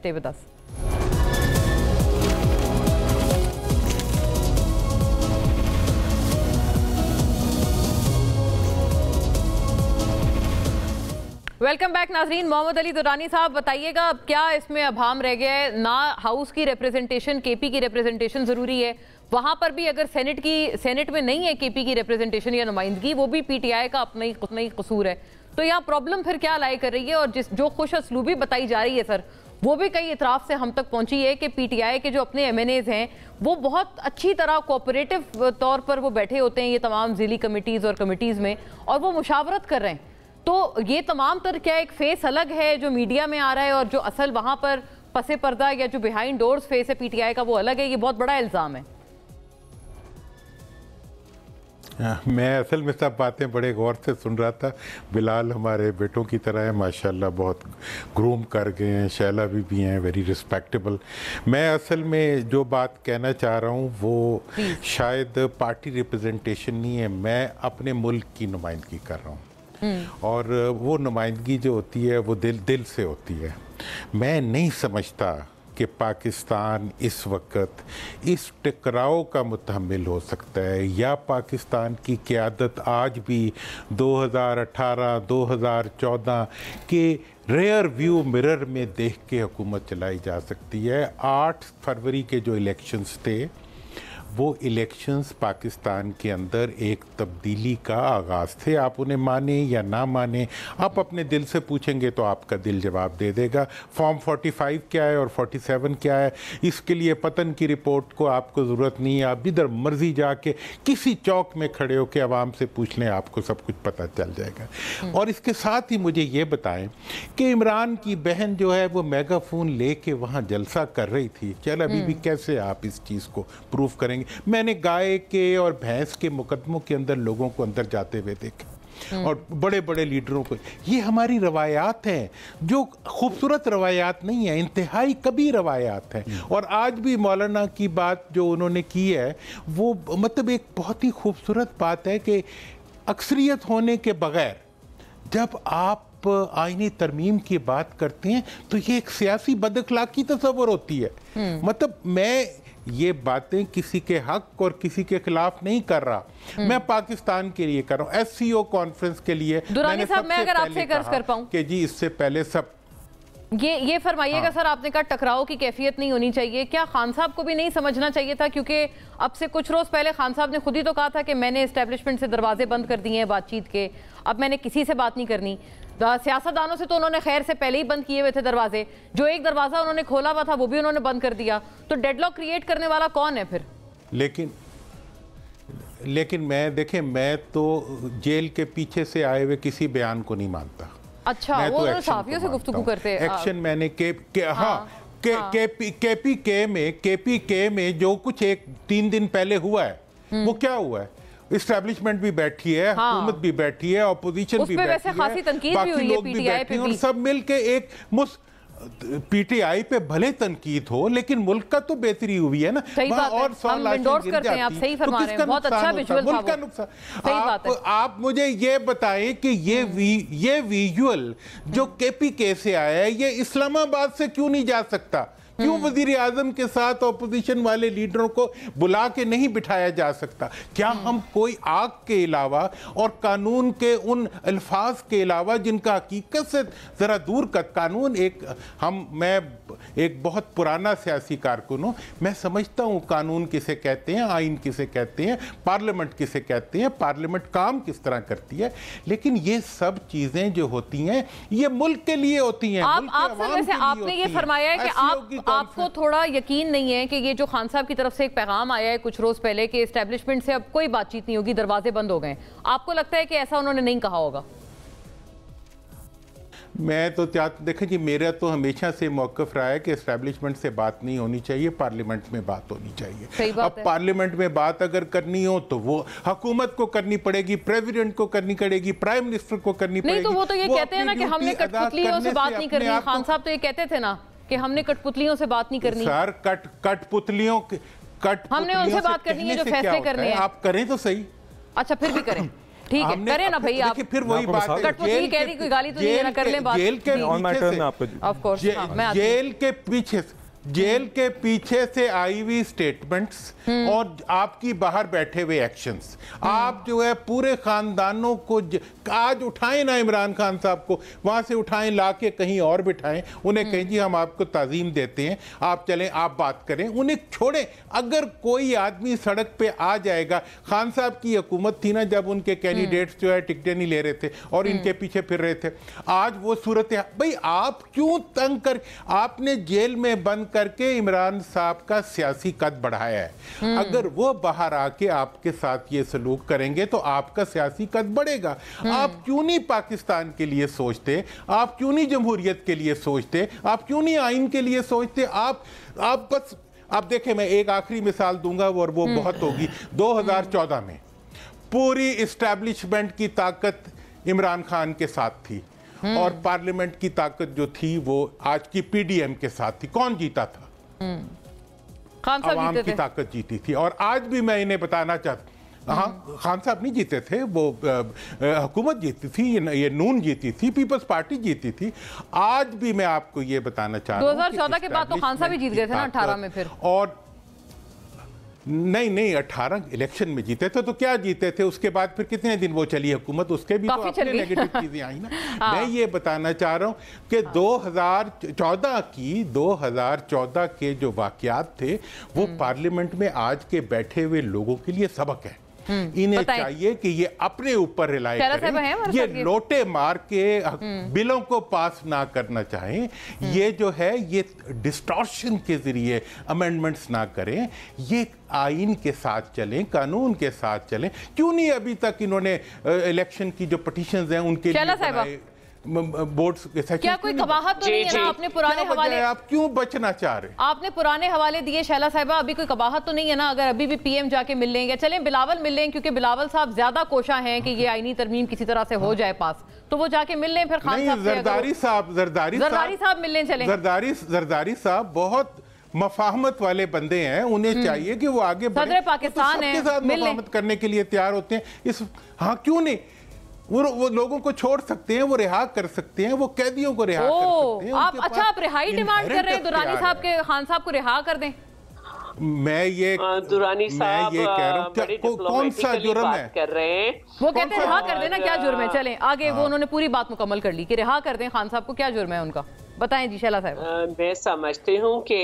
Speaker 1: फोर्स नहीं होनी वेलकम बैक नाजरीन मोहम्मद अली दुरानी साहब बताइएगा अब क्या इसमें अभाम रह गया है ना हाउस की रिप्रेजेंटेशन केपी की रिप्रेजेंटेशन ज़रूरी है वहाँ पर भी अगर सेनेट की सेनेट में नहीं है केपी की रिप्रेजेंटेशन या नुमाइंदगी वो भी पीटीआई का अपना ही अपना ही कसूर है तो यहाँ प्रॉब्लम फिर क्या लाई कर रही है और जिस जो खुश असलूबी बताई जा रही है सर वो भी कई इतराफ़ से हम तक पहुँची है कि पीटीआई के जो अपने एम हैं वो बहुत अच्छी तरह कोऑपरेटिव तौर पर वो बैठे होते हैं ये तमाम ज़िली कमेटीज़ और कमेटीज़ में और वो मुशावरत कर रहे हैं तो ये तमाम तर क्या एक फेस अलग है जो मीडिया में आ रहा है और जो असल वहाँ पर पसे पर्दा या जो बिहाइंड डोर्स फेस है पीटीआई का वो अलग है ये बहुत बड़ा इल्ज़ाम है
Speaker 5: हाँ, मैं असल में सब बातें बड़े गौर से सुन रहा था बिलाल हमारे बेटों की तरह है माशाल्लाह बहुत ग्रूम कर गए हैं शैला भी भी हैं वेरी रिस्पेक्टेबल मैं असल में जो बात कहना चाह रहा हूँ वो शायद पार्टी रिप्रेजेंटेशन नहीं है मैं अपने मुल्क की नुमाइंदगी कर रहा हूँ हम्म। और वो नुमाइंदगी जो होती है वो दिल दिल से होती है मैं नहीं समझता कि पाकिस्तान इस वक्त इस टकराव का मुतहमल हो सकता है या पाकिस्तान की क्यादत आज भी 2018 2014 के रेयर व्यू मिरर में देख के हुकूमत चलाई जा सकती है 8 फरवरी के जो इलेक्शंस थे वो इलेक्शंस पाकिस्तान के अंदर एक तब्दीली का आगाज़ थे आप उन्हें माने या ना माने आप अपने दिल से पूछेंगे तो आपका दिल जवाब दे देगा फॉर्म 45 क्या है और 47 क्या है इसके लिए पतन की रिपोर्ट को आपको ज़रूरत नहीं है आप इधर मर्जी जाके किसी चौक में खड़े होकर आवाम से पूछ लें आपको सब कुछ पता चल जाएगा हम्म। और इसके साथ ही मुझे ये बताएं कि इमरान की बहन जो है वो मेगाफोन ले कर वहाँ जलसा कर रही थी चल अभी हम्म। भी कैसे आप इस चीज़ को प्रूफ करेंगे मैंने गाय के और भैंस के मुकदमों के अंदर लोगों को अंदर जाते हुए देखा हम्म। और बड़े बड़े लीडरों को ये हमारी रवायात हैं जो खूबसूरत रवायात नहीं है इंतहाई कभी रवायात हैं हम्म। और आज भी मौलाना की बात जो उन्होंने की है वो मतलब एक बहुत ही खूबसूरत बात है कि अक्सरियत होने के बगैर जब आप आईनी तरमीम की बात करते हैं तो ये एक सियासी बदखलाकी तस्वर होती है हम्म। मतलब मैं ये बातें किसी के हक और किसी के खिलाफ नहीं कर रहा हम्म। मैं पाकिस्तान के लिए कर रहा हूँ एस कॉन्फ्रेंस के लिए जी इससे पहले सब
Speaker 1: ये ये फरमाइएगा हाँ। सर आपने कहा टकराव की कैफियत नहीं होनी चाहिए क्या खान साहब को भी नहीं समझना चाहिए था क्योंकि अब से कुछ रोज़ पहले खान साहब ने खुद ही तो कहा था कि मैंने इस्टेब्लिशमेंट से दरवाजे बंद कर दिए हैं बातचीत के अब मैंने किसी से बात नहीं करनी सियासतदानों से तो उन्होंने खैर से पहले ही बंद किए हुए थे दरवाजे जो एक दरवाज़ा उन्होंने खोला हुआ था वो भी उन्होंने बंद कर दिया तो डेडलॉक क्रिएट करने वाला कौन है फिर
Speaker 5: लेकिन लेकिन मैं देखें मैं तो जेल के पीछे से आए हुए किसी बयान को नहीं मानता
Speaker 1: अच्छा मैं तो वो तो साफियों से गुफ्तु करते हैं एक्शन
Speaker 5: मैंने के, के हाँ, हाँ के हाँ। के, पी, के में के पी के में जो कुछ एक तीन दिन पहले हुआ है वो हम्म। क्या हुआ है इस्टेब्लिशमेंट भी बैठी है हाँ। हुकूमत हाँ। भी बैठी है अपोजिशन भी बैठी है बाकी लोग भी बैठे हैं सब मिल के एक मुस्त पीटीआई पे भले तनकीद हो लेकिन मुल्क का तो बेहतरी हुई है ना सही बात और है। हम करते हैं आप सही तो फरमा तो रहे हैं बहुत अच्छा विजुअल मुल्क का नुकसान सही आप, आप मुझे ये बताएं कि ये हम्म। वी, ये विजुअल जो केपी हम्म। के से आया है ये इस्लामाबाद से क्यों नहीं जा सकता क्यों हम्म। वजीर आजम के साथ अपोजिशन वाले लीडरों को बुला के नहीं बिठाया जा सकता क्या हम्म। हम कोई आग के अलावा और कानून के उन अल्फाज के अलावा जिनका हकीकत से ज़रा दूर का कानून एक हम मैं एक बहुत पुराना सियासी कारकुन हूँ मैं समझता हूँ कानून किसे कहते हैं आइन किसे कहते हैं पार्लियामेंट किसे कहते हैं पार्लियामेंट काम किस तरह करती है लेकिन ये सब चीज़ें जो होती हैं ये मुल्क के लिए होती हैं आप,
Speaker 1: आप आपने ये फरमाया है कि आप आपको थोड़ा यकीन नहीं है कि ये जो खान साहब की तरफ से एक पैगाम आया है कुछ रोज पहले कि इस्टेब्लिशमेंट से अब कोई बातचीत नहीं होगी दरवाजे बंद हो गए आपको लगता है कि ऐसा उन्होंने नहीं कहा होगा
Speaker 5: मैं तो देखें जी मेरा तो हमेशा से मौकफ रहा है कि इस्टेब्लिशमेंट से बात नहीं होनी चाहिए पार्लियामेंट में बात होनी चाहिए अब पार्लियामेंट में बात अगर करनी हो तो वो हकूमत को करनी पड़ेगी प्रेसिडेंट को करनी पड़ेगी प्राइम मिनिस्टर को करनी तो पड़ेगी तो वो तो ये कहते हैं ना कि हमने कटपुतली से बात नहीं करनी
Speaker 1: खान साहब तो ये कहते थे ना कि हमने कठपुतलियों से बात नहीं करनी सर
Speaker 5: कट कठपुतलियों कट हमने उनसे बात करनी है जो फैसले करने हैं आप करें तो सही
Speaker 1: अच्छा फिर भी करें ठीक है करें ना भाई आप फिर वही बात है कठपुतली कह रही कोई गाली तो नहीं ना कर लें बात
Speaker 5: जेल के ऑफ कोर्स हाँ, जेल के पीछे जेल के पीछे से आई हुई स्टेटमेंट्स हम्म। और आपकी बाहर बैठे हुए एक्शंस आप जो है पूरे खानदानों को आज उठाएं ना इमरान खान साहब को वहां से उठाएं ला के कहीं और बिठाएं उन्हें हम्म। कहें जी हम आपको तजीम देते हैं आप चलें आप बात करें उन्हें छोड़ें अगर कोई आदमी सड़क पे आ जाएगा खान साहब की हकूमत थी ना जब उनके कैंडिडेट्स हम्म। जो है टिकटें नहीं ले रहे थे और इनके पीछे फिर रहे थे आज वो सूरत भाई आप क्यों तंग कर आपने जेल में बंद करके इमरान साहब का सियासी कद बढ़ाया है हम्म। अगर वो बाहर आके आपके साथ ये सलूक करेंगे तो आपका सियासी कद बढ़ेगा हम्म। आप क्यों नहीं पाकिस्तान के लिए सोचते आप क्यों नहीं जमहूरियत के लिए सोचते आप क्यों नहीं आइन के लिए सोचते आप आप बस आप देखें मैं एक आखिरी मिसाल दूंगा और वो हम्म। बहुत होगी 2014 में पूरी इस्टेब्लिशमेंट की ताकत इमरान खान के साथ थी और पार्लियामेंट की ताकत जो थी वो आज की पीडीएम के साथ थी कौन जीता था
Speaker 4: खान साहब आवाम की
Speaker 5: ताकत जीती थी और आज भी मैं इन्हें बताना चाहता हाँ खान साहब नहीं जीते थे वो हुकूमत जीती थी ये, ये नून जीती थी पीपल्स पार्टी जीती थी आज भी मैं आपको ये बताना चाहता हूँ दो हजार
Speaker 1: चौदह के बाद तो खान साहब भी जीत गए थे ना अठारह में फिर
Speaker 5: और नहीं नहीं अट्ठारह इलेक्शन में जीते थे तो क्या जीते थे उसके बाद फिर कितने दिन वो चली हुकूमत उसके भी तो अपने नेगेटिव चीज़ें आई ना आ, हाँ। मैं ये बताना चाह रहा हूँ कि 2014 हाँ। की 2014 के जो वाक़ात थे वो हम्म। पार्लियामेंट में आज के बैठे हुए लोगों के लिए सबक है
Speaker 4: हम्म, इन्हें चाहिए
Speaker 5: कि ये अपने ऊपर रिलाई करें ये लोटे मार के हम्म। बिलों को पास ना करना चाहें हम्म। ये जो है ये डिस्टॉर्शन के जरिए अमेंडमेंट्स ना करें ये आइन के साथ चलें कानून के साथ चलें क्यों नहीं अभी तक इन्होंने इलेक्शन की जो पटिशन हैं उनके लिए बोर्ड के सेक्शन क्या कोई कबाहत तो नहीं है ना आपने पुराने हवाले आप क्यों बचना चाह रहे
Speaker 1: आपने पुराने हवाले दिए शैला साहिबा अभी कोई कबाहत तो नहीं है ना अगर अभी भी पीएम जाके मिल लेंगे या चलें बिलावल मिल लें क्योंकि बिलावल साहब ज्यादा कोशा हैं कि ये आईनी तरमीम किसी तरह से हो हाँ। जाए पास तो वो जाके मिल लें फिर खान जरदारी
Speaker 5: साहब जरदारी जरदारी साहब मिलने चले जरदारी जरदारी साहब बहुत मफाहमत वाले बंदे हैं उन्हें हम्म। चाहिए कि वो आगे बढ़े तो
Speaker 1: पाकिस्तान तो है
Speaker 5: करने के लिए तैयार होते हैं इस हाँ क्यों नहीं वो वो लोगों को छोड़ सकते हैं वो रिहा कर सकते हैं वो कैदियों को रिहा कर
Speaker 1: सकते हैं आप अच्छा आप रिहाई डिमांड कर रहे हैं दुरानी साहब के खान साहब को रिहा कर दें
Speaker 5: मैं ये हाँ, दुरानी साहब ये कह रहा हूँ कौन सा जुर्म है कर
Speaker 6: रहे हैं
Speaker 1: वो कहते हैं रिहा कर देना क्या जुर्म है चले आगे वो हाँ। उन्होंने पूरी बात मुकम्मल कर ली कि रिहा कर दें खान साहब को क्या जुर्म है उनका बताएं जी शैला
Speaker 6: साहब मैं समझती हूँ कि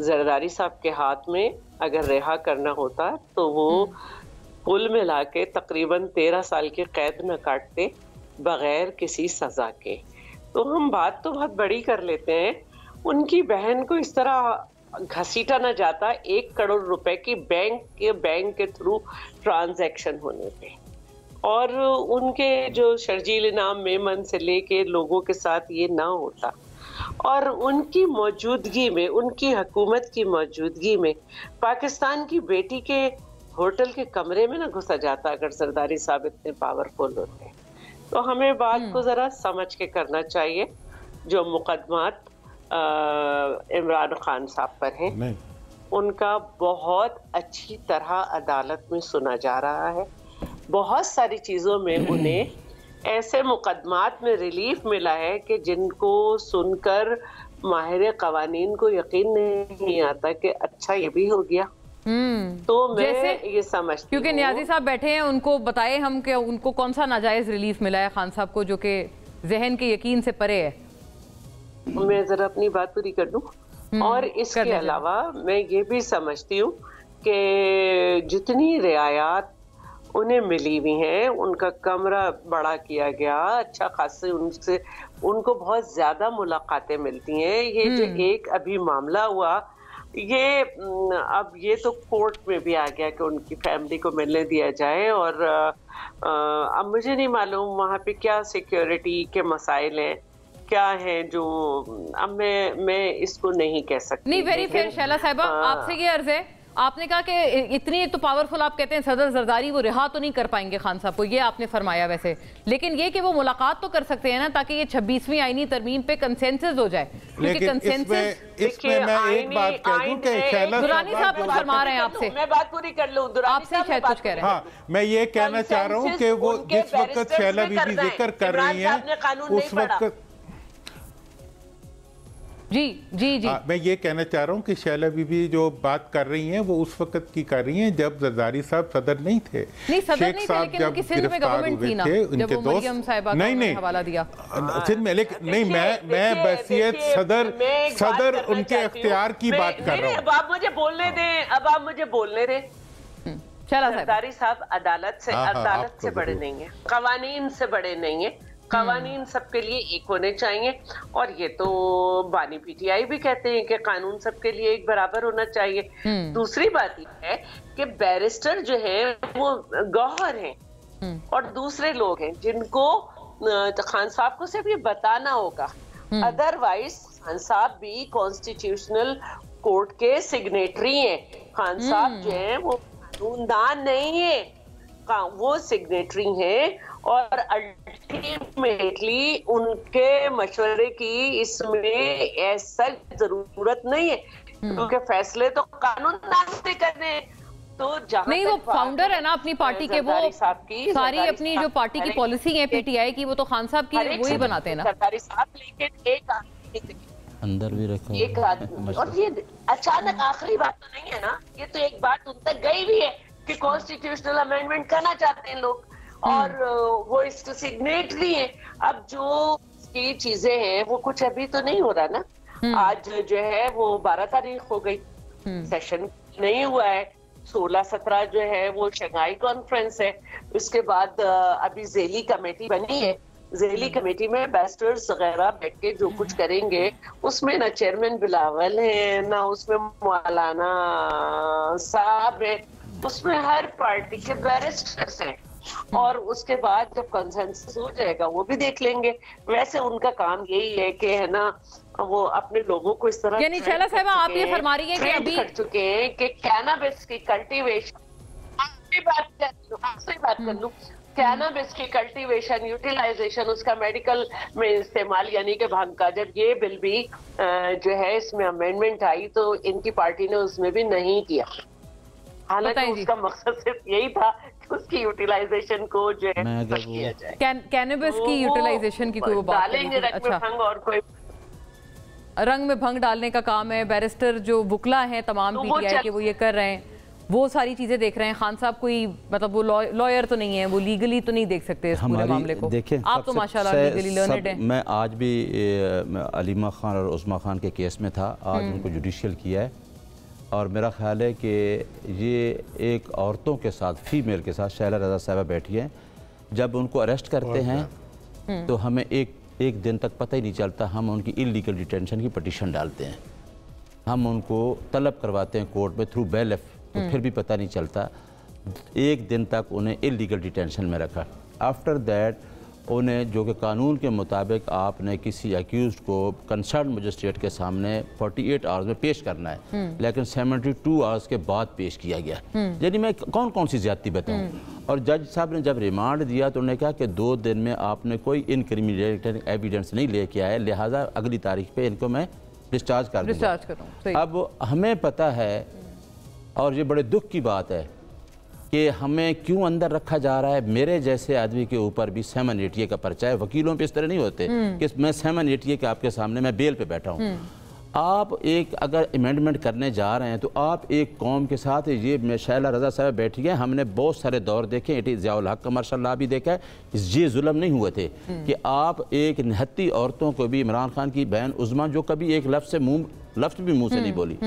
Speaker 6: जरदारी साहब के हाथ में अगर रिहा करना होता तो वो हम्म। कुल मिला के तकरीबन तेरह साल के कैद में काटते बगैर किसी सज़ा के तो हम बात तो बहुत बड़ी कर लेते हैं उनकी बहन को इस तरह घसीटा ना जाता एक करोड़ रुपए की बैंक के बैंक के थ्रू ट्रांजैक्शन होने पे और उनके जो शर्जील इनाम मेमन से लेके लोगों के साथ ये ना होता और उनकी मौजूदगी में उनकी हकूमत की मौजूदगी में पाकिस्तान की बेटी के होटल के कमरे में ना घुसा जाता अगर सरदारी साहब इतने पावरफुल होते हैं तो हमें बात हम्म। को ज़रा समझ के करना चाहिए जो मुकदमात इमरान खान साहब पर हैं उनका बहुत अच्छी तरह अदालत में सुना जा रहा है बहुत सारी चीज़ों में उन्हें ऐसे मुकदमात में रिलीफ मिला है कि जिनको सुनकर माहिर कवानीन को यकीन नहीं आता कि अच्छा ये भी हो गया हम्म। तो मैं जैसे ये समझ
Speaker 1: क्योंकि न्याजी साहब बैठे हैं उनको बताए हम कि उनको कौन सा नाजायज रिलीफ मिला है खान साहब को जो कि जहन के यकीन से परे है
Speaker 6: मैं जरा अपनी बात पूरी कर दू हम्म, और इसके अलावा मैं ये भी समझती हूँ कि जितनी रियायात उन्हें मिली हुई हैं उनका कमरा बड़ा किया गया अच्छा खासे उनसे उनको बहुत ज्यादा मुलाकातें मिलती हैं ये जो हम्म। एक अभी मामला हुआ ये अब ये तो कोर्ट में भी आ गया कि उनकी फैमिली को मिलने दिया जाए और अब मुझे नहीं मालूम वहाँ पे क्या सिक्योरिटी के मसाइल हैं क्या है जो अब मैं मैं इसको नहीं कह सकती नहीं वेरी फेयर शैला साहिबा हाँ। आपसे
Speaker 1: ये अर्ज है आपने कहा कि इतनी तो पावरफुल आप कहते हैं सदर जरदारी वो रिहा तो नहीं कर पाएंगे खान साहब को ये आपने फरमाया वैसे लेकिन ये कि वो मुलाकात तो कर सकते हैं ना ताकि ये छब्बीसवीं आईनी तरमीम पे कंसेंसस हो जाए आपसे मैं पूरी कर आपसे कुछ कह रहे हैं हाँ,
Speaker 5: मैं ये कहना चाह रहा हूँ कि वो जिस वक्त शैला बीबी जिक्र कर रही है उस वक्त जी जी जी आ, हाँ, मैं ये कहना चाह रहा हूँ कि शैला बीबी जो बात कर रही हैं वो उस वक्त की कर रही हैं जब जरदारी साहब सदर नहीं थे नहीं सदर नहीं थे लेकिन उनकी सिंध में गवर्नमेंट थी ना उनके दोस्त नहीं नहीं हवाला दिया सिंध में लेकिन नहीं मैं मैं बसीयत सदर सदर उनके अख्तियार की बात कर रहा हूँ अब
Speaker 6: आप मुझे बोलने हाँ। दे अब आप मुझे बोलने दें जरदारी हम्म, साहब अदालत से हाँ, अदालत से बड़े नहीं है कवानीन से बड़े नहीं है कवानीन हम्म। सबके लिए एक होने चाहिए और ये तो बानी पीटीआई भी कहते हैं कि कानून सबके लिए एक बराबर होना चाहिए हम्म। दूसरी बात यह है कि बैरिस्टर जो है वो गौहर हैं हम्म। और दूसरे लोग हैं जिनको खान साहब को सिर्फ ये बताना होगा अदरवाइज खान साहब भी कॉन्स्टिट्यूशनल कोर्ट के सिग्नेटरी हैं खान साहब जो है वो कानूनदान नहीं है वो सिग्नेटरी हैं और अल्टीमेटली उनके मशवरे की इसमें ऐसा जरूरत नहीं है हम्म। क्योंकि फैसले तो कानून नास्ते करने तो नहीं वो
Speaker 1: फाउंडर है ना अपनी पार्टी के वो सारी अपनी जो पार्टी की पॉलिसी है पीटीआई की वो तो खान साहब की वो ही बनाते हैं ना सरकारी
Speaker 6: एक
Speaker 2: अंदर भी रखो एक और ये
Speaker 6: अचानक आखिरी बात तो नहीं है ना ये तो एक बात उन तक गई भी है कि कॉन्स्टिट्यूशनल अमेंडमेंट करना चाहते हैं लोग और हम्म। वो इसको तो सिग्नेटली है अब जो की चीजें हैं वो कुछ अभी तो नहीं हो रहा ना हम्म। आज जो है वो बारह तारीख हो गई हम्म। सेशन नहीं हुआ है सोलह सत्रह जो है वो शंघाई कॉन्फ्रेंस है उसके बाद अभी जेली कमेटी बनी है जेली कमेटी में बैस्टर्स वगैरह बैठ के जो कुछ करेंगे उसमें ना चेयरमैन बिलावल है ना उसमें मौलाना साहब है उसमें हर पार्टी के बैरिस्टर्स हैं हम्म। और उसके बाद जब कंसेंसस हो जाएगा वो भी देख लेंगे वैसे उनका काम यही है कि है ना वो अपने लोगों को इस तरह यानी शैला साहब आप ये फरमा रही हैं कि अभी कर चुके हैं कि कैनाबिस की कल्टीवेशन हाँ, बात आपसे हाँ, बात कर लो कैनाबिस की कल्टीवेशन यूटिलाइजेशन उसका मेडिकल में इस्तेमाल यानी कि भांग का जब ये बिल भी जो है इसमें अमेंडमेंट आई तो इनकी पार्टी ने उसमें भी नहीं किया हालांकि उसका मकसद सिर्फ यही था उसकी यूटिलाइजेशन को जो है किया जाए
Speaker 1: कैनबिस तो की यूटिलाइजेशन की कोई बात डालेंगे अच्छा और कोई रंग में भंग डालने का काम है बैरिस्टर जो बुकला हैं तमाम तो पीटीआई के वो ये कर रहे हैं वो सारी चीजें देख रहे हैं खान साहब कोई मतलब वो लॉयर तो नहीं है वो लीगली तो नहीं देख सकते इस पूरे मामले को देखे आप तो माशाल्लाह लीगली लर्नेड हैं मैं
Speaker 2: आज भी अलीमा खान और उस्मा खान के केस में था आज हम्म। उनको जुडिशियल किया है और मेरा ख्याल है कि ये एक औरतों के साथ फीमेल के साथ शैला रजा साहबा बैठी हैं जब उनको अरेस्ट करते हैं
Speaker 4: हम्म।
Speaker 2: तो हमें एक एक दिन तक पता ही नहीं चलता हम उनकी इलीगल डिटेंशन की पटिशन डालते हैं हम उनको तलब करवाते हैं कोर्ट में थ्रू बेल एफ तो हम्म। फिर भी पता नहीं चलता एक दिन तक उन्हें इलीगल डिटेंशन में रखा आफ्टर दैट उन्हें जो कि कानून के मुताबिक आपने किसी एक्यूज को कंसर्न मजिस्ट्रेट के सामने 48 आवर्स में पेश करना है हम्म। लेकिन 72 आवर्स के बाद पेश किया गया हम्म। यानी मैं कौन कौन सी ज्यादती बताऊँ हम्म। और जज साहब ने जब रिमांड दिया तो उन्होंने कहा कि दो दिन में आपने कोई इनक्रिमिनेटिंग एविडेंस नहीं लेके आए लिहाजा अगली तारीख पर इनको मैं डिस्चार्ज कर डिस्चार्ज
Speaker 1: करूँ अब
Speaker 2: हमें पता है और ये बड़े दुख की बात है कि हमें क्यों अंदर रखा जा रहा है मेरे जैसे आदमी के ऊपर भी सेमन एटीए का पर्चा है वकीलों पे इस तरह नहीं होते हम्म। कि मैं सेमन एटीए के आपके सामने मैं बेल पे बैठा हूँ हम्म। आप एक अगर अमेंडमेंट करने जा रहे हैं तो आप एक कौम के साथ ये शैला रजा साहब बैठी है हमने बहुत सारे दौर देखे एटी ज़ियाल हक का मार्शल भी देखा है ये जुल्म नहीं हुए थे हम्म। कि आप एक निहत्ती औरतों को भी इमरान खान की बहन उजमा जो कभी एक लफ्ज़ से मुँह लफ्ज़ भी मुँह से नहीं बोली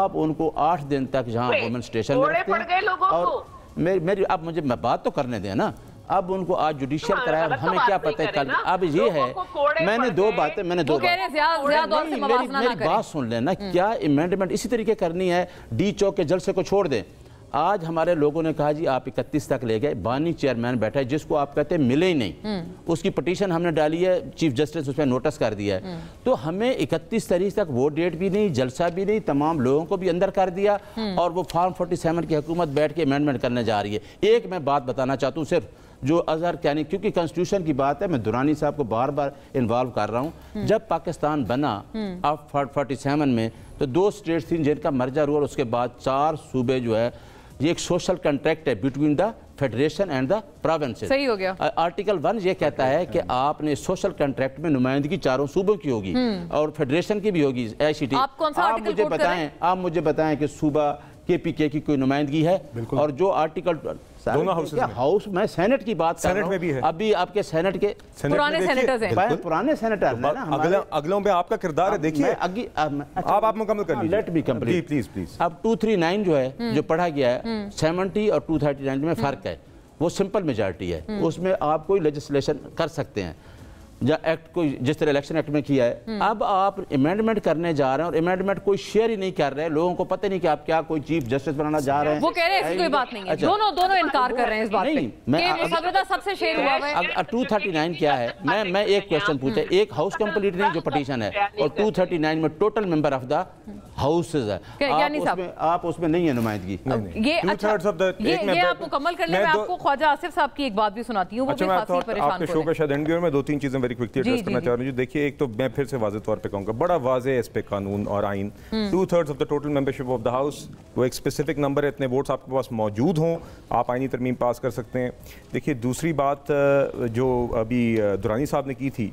Speaker 2: आप उनको आठ दिन तक जहाँ वोमेन स्टेशन में और मेरी मेरी आप मुझे मैं बात तो करने दें ना अब उनको आज जुडिशियल हाँ, कराया मतलब तो हमें क्या पता है कल अब ये है मैंने दो बातें मैंने दो
Speaker 1: मेरी बात
Speaker 2: सुन लेना हम्म। क्या अमेंडमेंट इसी तरीके करनी है डी चौक के जलसे को छोड़ दें आज हमारे लोगों ने कहा जी आप 31 तक ले गए बानी चेयरमैन बैठा है जिसको आप कहते हैं मिले ही नहीं हम्म। उसकी पटिशन हमने डाली है चीफ जस्टिस उसमें नोटिस कर दिया है हम्म। तो हमें 31 तारीख तक वो डेट भी नहीं जलसा भी नहीं तमाम लोगों को भी अंदर कर दिया हम्म। और वो फार्म सेवन की हुकूमत बैठ के अमेंडमेंट करने जा रही है एक मैं बात बताना चाहता हूँ सिर्फ जो अजहर यानी क्योंकि कॉन्स्टिट्यूशन की बात है मैं दुरानी साहब को बार बार इन्वॉल्व कर रहा हूँ जब पाकिस्तान बना आप फोर्टी सेवन में तो दो स्टेट्स थी जिनका मर्जा रूल उसके बाद चार सूबे जो है ये एक सोशल कंट्रैक्ट है between the federation and the province सही हो गया आर्टिकल वन ये कहता है कि आपने सोशल कंट्रैक्ट में नुमाइंदगी चारों सूबों की होगी हम्म। और फेडरेशन की भी होगी आप, आप मुझे बताएं आप मुझे बताएं कि सूबा के पी के की कोई नुमाइंदगी है और जो आर्टिकल हाउस में सेनेट की बात सेनेट में भी है अभी आपके सेनेट के पुराने सेनेटर तो
Speaker 3: अगलों में आपका किरदार है देखिए आप आप मुकम्मल कर हाँ, लीजिए let be complete please
Speaker 2: please अब 239 जो है हम्म। जो पढ़ा गया है सेवेंटी हम्म। और 239 में हम्म। फर्क है वो सिंपल मेजोरिटी है उसमें आप कोई लेजिस्लेशन कर सकते हैं या एक्ट को जिस तरह इलेक्शन एक्ट में किया है हम्म। अब आप अमेंडमेंट करने जा रहे हैं और अमेंडमेंट कोई शेयर ही नहीं कर रहे हैं लोगों को पता नहीं कि आप क्या कोई चीफ जस्टिस बनाना जा रहे हैं वो कह रहे हैं कोई बात नहीं है अच्छा। दोनों
Speaker 1: दोनों इनकार कर रहे हैं इस बात
Speaker 2: नहीं मैं सबसे शेयर अब टू थर्टी नाइन क्या है मैं मैं एक क्वेश्चन पूछा एक हाउस कंप्लीट नहीं जो पटिशन है हम्म। और टू थर्टी नाइन में total member of the houses है आप उसमें नहीं है नुमाइंदगी ये आप
Speaker 1: मुकम्मल कर ले आपको ख्वाजा आसिफ साहब की एक बात भी सुनाती हूँ अच्छा,
Speaker 3: दो तीन चीजें एक व्यक्ति एड्रेस करना चाह रहा हूँ देखिए एक तो मैं फिर से वाजे तौर पर कहूँगा बड़ा वाज है इस पे कानून और आइन two third of the total membership of the house वो एक स्पेसिफिक नंबर है इतने वोट्स आपके पास मौजूद हों आप आइनी तरमीम पास कर सकते हैं देखिए दूसरी बात जो अभी दुरानी साहब ने की थी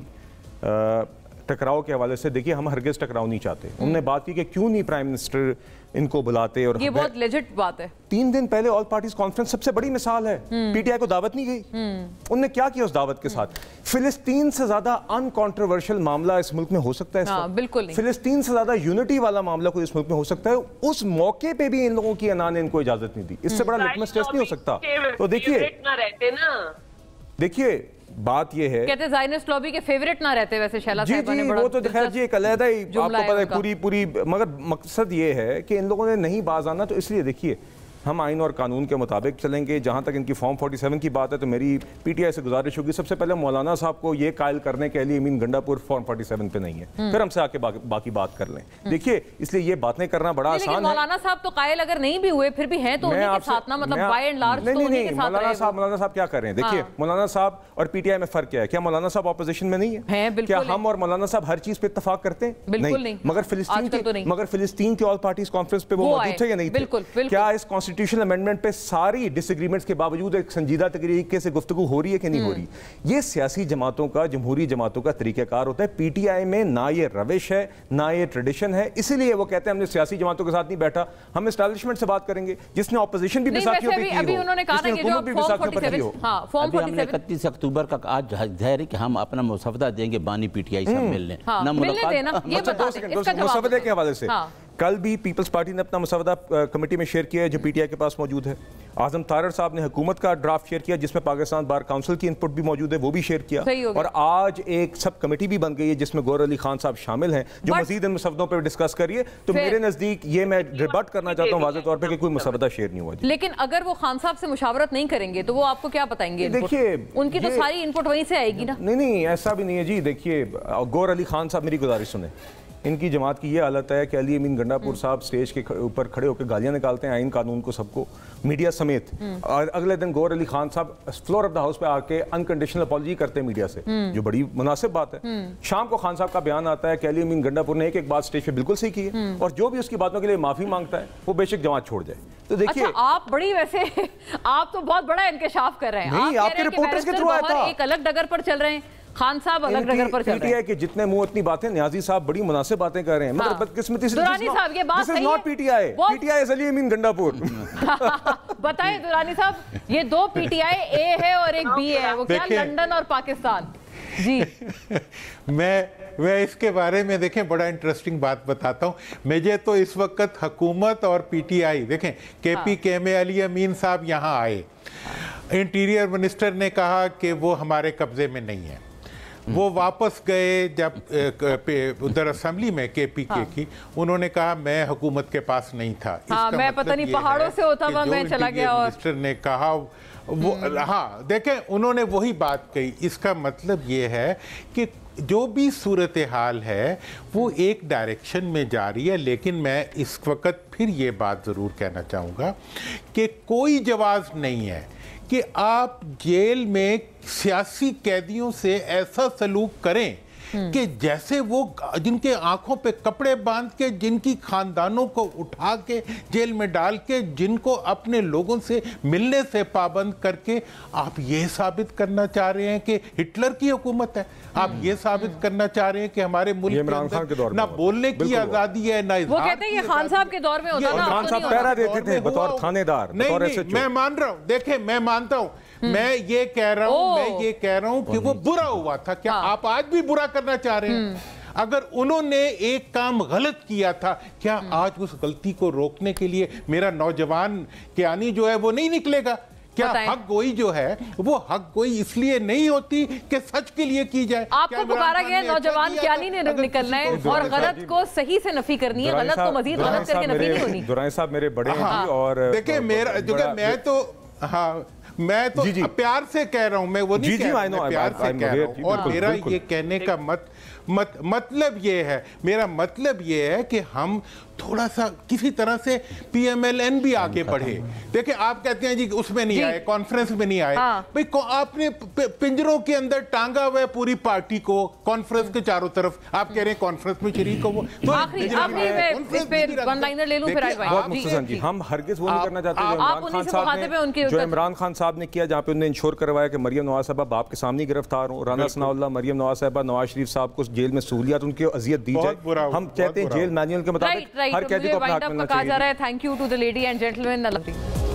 Speaker 3: टकराव के हवाले से देखिए हम हरगज़ टकराव नहीं चाहते उनने हम्म। बात की कि क्यों नहीं प्राइम मिनिस्टर इनको बुलाते और ये बहुत
Speaker 1: लेजिट बात है
Speaker 3: तीन दिन पहले ऑल पार्टीज कॉन्फ्रेंस सबसे बड़ी मिसाल है पीटीआई हम्म। को दावत नहीं गई हम्म। उनने क्या किया उस दावत के साथ हम्म। फिलिस्तीन से ज्यादा अनकॉन्ट्रोवर्शियल मामला इस मुल्क में हो सकता है हाँ, बिल्कुल फिलिस्तीन से ज्यादा यूनिटी वाला मामला कोई इस मुल्क में हो सकता है उस मौके पर भी इन लोगों की अना ने इनको इजाजत नहीं दी इससे बड़ा लिटमस टेस्ट नहीं हो सकता तो देखिए देखिए बात ये है
Speaker 1: कहते जाइनिस्ट लॉबी के फेवरेट ना रहते वैसे शैला जी जी ने वो
Speaker 3: तो खैर जी एक अलहदा ही आपको पता है पूरी पूरी मगर मकसद ये है कि इन लोगों ने नहीं बाज आना तो इसलिए देखिए हम आइन और कानून के मुताबिक चलेंगे जहाँ तक इनकी फॉर्म 47 की बात है तो मेरी पीटीआई से गुजारिश होगी सबसे पहले मौलाना साहब को ये कायल करने के लिए मीन गंडापुर फॉर्म 47 पे नहीं है हम्म। फिर हमसे आके बाकी, बाकी बात कर लें हम्म। देखिए इसलिए ये बातें करना बड़ा आसान है मौलाना
Speaker 1: साहब तो कायल अगर नहीं भी हुए फिर भी है तो, मतलब तो मौलाना साहब
Speaker 3: मौलाना साहब क्या कर रहे हैं देखिए हाँ। मौलाना साहब और पीटीआई में फर्क क्या है क्या मौलाना साहब अपोजिशन में नहीं है क्या हम और मौलाना साहब हर चीज पे इतफाक करते हैं बिल्कुल नहीं मगर फिलिस्तीन तो मगर फिलिस्तीन की ऑल पार्टी कॉन्फ्रेंस पे वो या नहीं बिल्कुल क्या इस कॉन्स्टिट्यूशन अमेंडमेंट पे सारी डिसग्रीमेंट्स के बावजूद एक संजीदा तरीके से गुफ्तु हो रही है कि नहीं हो रही हम्म। ये सियासी जमातों का जमहूरी जमातों का तरीक़ाकार होता है पीटीआई में ना ये रविश है ना ये ट्रेडिशन है इसीलिए वो कहते हैं हमने सियासी जमातों के साथ नहीं
Speaker 2: बैठा हम इस्टेब्लिशमेंट से बात करेंगे जिसने अपोजिशन भी हाँ, इकतीस अक्टूबर का आज धैर्य कि हम अपना मुसवदा देंगे बानी पीटीआई से हम्म। मिलने हाँ, अच्छा, के हवाले से हाँ। कल भी पीपल्स पार्टी ने
Speaker 3: अपना मसवदा कमेटी में शेयर किया है जो पीटीआई के पास मौजूद है आजम थारर साहब ने हुकूमत का ड्राफ्ट शेयर किया जिसमें पाकिस्तान बार काउंसिल की इनपुट भी मौजूद है वो भी शेयर किया और आज एक सब कमेटी भी बन गई है जिसमें गौर अली खान साहब शामिल हैं जो मजीद इन मसवदों पर डिस्कस करिए तो मेरे नज़दीक ये मैं रिबर्ट करना चाहता हूँ वाजे तौर पर कोई मसवदा शेयर नहीं हुआ
Speaker 1: लेकिन अगर वो खान साहब से मुशावरत नहीं करेंगे तो वो आपको क्या बताएंगे देखिए उनकी तो सारी इनपुट वहीं से आएगी ना
Speaker 3: नहीं नहीं ऐसा भी नहीं है जी देखिए गौर अली खान साहब मेरी गुजारिश सुने इनकी जमात की ये हालत है कि अली अमीन गंडापुर हम्म। साहब स्टेज के ऊपर खड़े होकर गालियां निकालते हैं आइन कानून को सबको मीडिया समेत हम्म। और अगले दिन गौर अली खान साहब फ्लोर ऑफ द हाउस पे आके अनकंडीशनल अपॉलोजी करते हैं मीडिया से हम्म। जो बड़ी मुनासिब बात है शाम को खान साहब का बयान आता है कि अली अमीन गंडापुर ने एक एक बात स्टेज पे बिल्कुल सही की है और जो भी उसकी बातों के लिए माफी मांगता है वो बेशक जमात छोड़ जाए तो अच्छा, देखिए अच्छा,
Speaker 1: आप बड़ी वैसे आप तो बहुत बड़ा इंकशाफ कर रहे हैं नहीं, आप आपके रिपोर्टर्स के थ्रू आया था एक अलग डगर पर चल रहे हैं खान साहब अलग नगर पर चल रहे हैं
Speaker 3: कि जितने मुंह उतनी बातें न्याजी साहब बड़ी मुनासिब बातें कर रहे हैं मगर हाँ। बदकिस्मती से दुरानी साहब ये बात सही not PTI PTI is Ali Amin Gandapur
Speaker 1: बताएं दुरानी साहब ये दो पीटीआई ए है और एक बी है वो क्या लंदन और पाकिस्तान
Speaker 5: जी मैं वह इसके बारे में देखें बड़ा इंटरेस्टिंग बात बताता हूँ मुझे तो इस वक्त हुकूमत और पीटीआई देखें के पी के में अली अमीन साहब यहाँ आए इंटीरियर मिनिस्टर ने कहा कि वो हमारे कब्ज़े में नहीं है वो वापस गए जब उधर असम्बली में के पी के हाँ। की उन्होंने कहा मैं हुकूमत के पास नहीं था हाँ, मैं पता मतलब नहीं पहाड़ों से होता था मैं चला गया और मिनिस्टर ने कहा वो हम्म। हाँ देखें उन्होंने वही बात कही इसका मतलब ये है कि जो भी सूरत हाल है वो एक डायरेक्शन में जा रही है लेकिन मैं इस वक्त फिर ये बात ज़रूर कहना चाहूँगा कि कोई जवाब नहीं है कि आप जेल में सियासी कैदियों से ऐसा सलूक करें हम्म। कि जैसे वो जिनके आंखों पे कपड़े बांध के जिनकी खानदानों को उठा के जेल में डाल के जिनको अपने लोगों से मिलने से पाबंद करके आप ये साबित करना चाह रहे हैं कि हिटलर की हुकूमत है आप हम्म। ये साबित हम्म। करना चाह रहे हैं कि हमारे मुल्क ना बोलने की आज़ादी है ना वो कहते हैं ये
Speaker 1: खान साहब के दौर में होता था खान साहब पहरा देते
Speaker 5: थे बतौर थानेदार नहीं मैं मान रहा हूँ देखे मैं मानता हूँ हम्म। मैं ये कह रहा हूं मैं ये कह रहा हूं कि वो बुरा हुआ था क्या हाँ। आप आज भी बुरा करना चाह रहे हैं हम्म। अगर उन्होंने एक काम गलत किया था क्या हम्म। आज उस गलती को रोकने के लिए मेरा नौजवान ज्ञानी जो है वो नहीं निकलेगा क्या हक गोई जो है वो हक गोई इसलिए नहीं होती कि सच के लिए की जाए आपको पुकारा गया नौजवान ज्ञानी ने निकलना है और गलत
Speaker 1: को सही से नफी करनी है गलत को मजीद गलत करके नफी नहीं होनी
Speaker 3: दुराई साहब मेरे बड़े हाँ। हैं और देखिए मेरा जो मैं तो
Speaker 5: हाँ मैं तो जी जी। प्यार से कह रहा हूँ मैं वो नहीं जी कह जी, मैं प्यार से कह रहा हूं और मेरा ये कहने का मत मत मतलब ये है मेरा मतलब ये है कि हम थोड़ा सा किसी तरह से पीएमएलएन भी आगे बढ़े देखिए आप कहते हैं जी उसमें नहीं आए कॉन्फ्रेंस में नहीं आए हाँ। भाई आपने पिंजरों के अंदर टांगा हुआ पूरी पार्टी को कॉन्फ्रेंस के चारों तरफ आप कह रहे हैं कॉन्फ्रेंस में शरीक हो वो
Speaker 1: तो
Speaker 3: हम हर वो नहीं करना चाहते जो इमरान खान साहब ने किया जहाँ पे उन्होंने इंश्योर करवाया कि मरियम नवाज साहब आपके सामने गिरफ्तार हो राना सनाउल्ला मरियम नवाज साहब नवाज शरीफ साहब को जेल में सहूलियात उनकी अजियत दी जाए हम कहते हैं जेल मैनुअल के मुताबिक राइट हर तो कैदी को अपना हक मिलना चाहिए
Speaker 1: thank you to the lady and gentleman